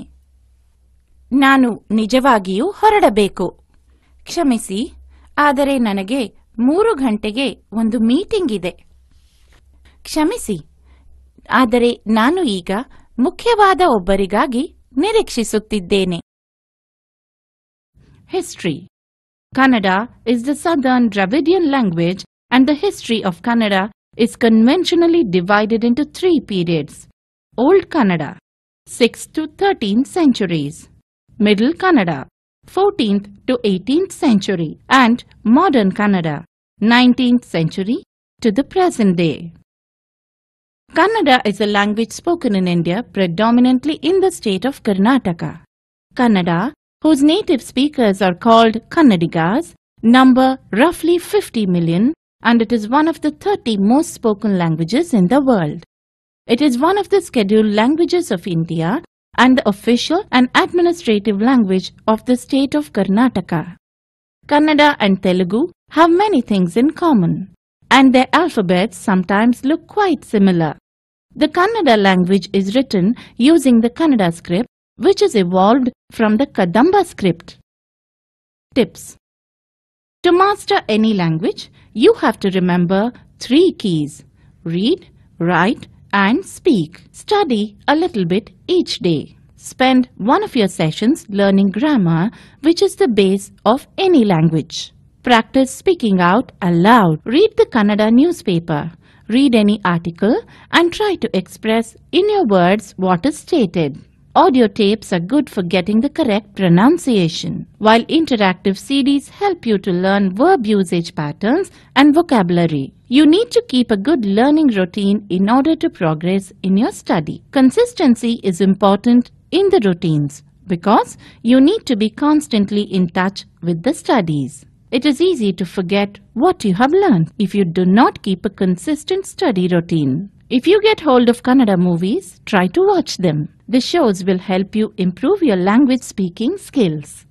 ನಾನು ನಿಜವಾಗಿಯೂ ಹೊರಡಬೇಕು ಕ್ಷಮಿಸಿ ಆದರೆ ನನಗೆ ಮೂರು ಗಂಟೆಗೆ ಒಂದು ಮೀಟಿಂಗ್ ಇದೆ ಕ್ಷಮಿಸಿ ಆದರೆ ನಾನು ಈಗ ಮುಖ್ಯವಾದ ಒಬ್ಬರಿಗಾಗಿ ನಿರೀಕ್ಷಿಸುತ್ತಿದ್ದೇನೆ history Kannada is the southern Dravidian language and the history of Kannada is conventionally divided into three periods. Old Kannada 6th to 13th centuries, Middle Kannada 14th to 18th century and Modern Kannada 19th century to the present day. Kannada is a language spoken in India predominantly in the state of Karnataka. Kannada whose native speakers are called Kannadigas, number roughly 50 million and it is one of the 30 most spoken languages in the world. It is one of the scheduled languages of India and the official and administrative language of the state of Karnataka. Kannada and Telugu have many things in common and their alphabets sometimes look quite similar. The Kannada language is written using the Kannada script which is evolved from the Kadamba script. Tips To master any language, you have to remember three keys read, write, and speak. Study a little bit each day. Spend one of your sessions learning grammar, which is the base of any language. Practice speaking out aloud. Read the Kannada newspaper. Read any article and try to express in your words what is stated. Audio tapes are good for getting the correct pronunciation, while interactive CDs help you to learn verb usage patterns and vocabulary. You need to keep a good learning routine in order to progress in your study. Consistency is important in the routines because you need to be constantly in touch with the studies. It is easy to forget what you have learned if you do not keep a consistent study routine. If you get hold of Kannada movies, try to watch them. The shows will help you improve your language speaking skills.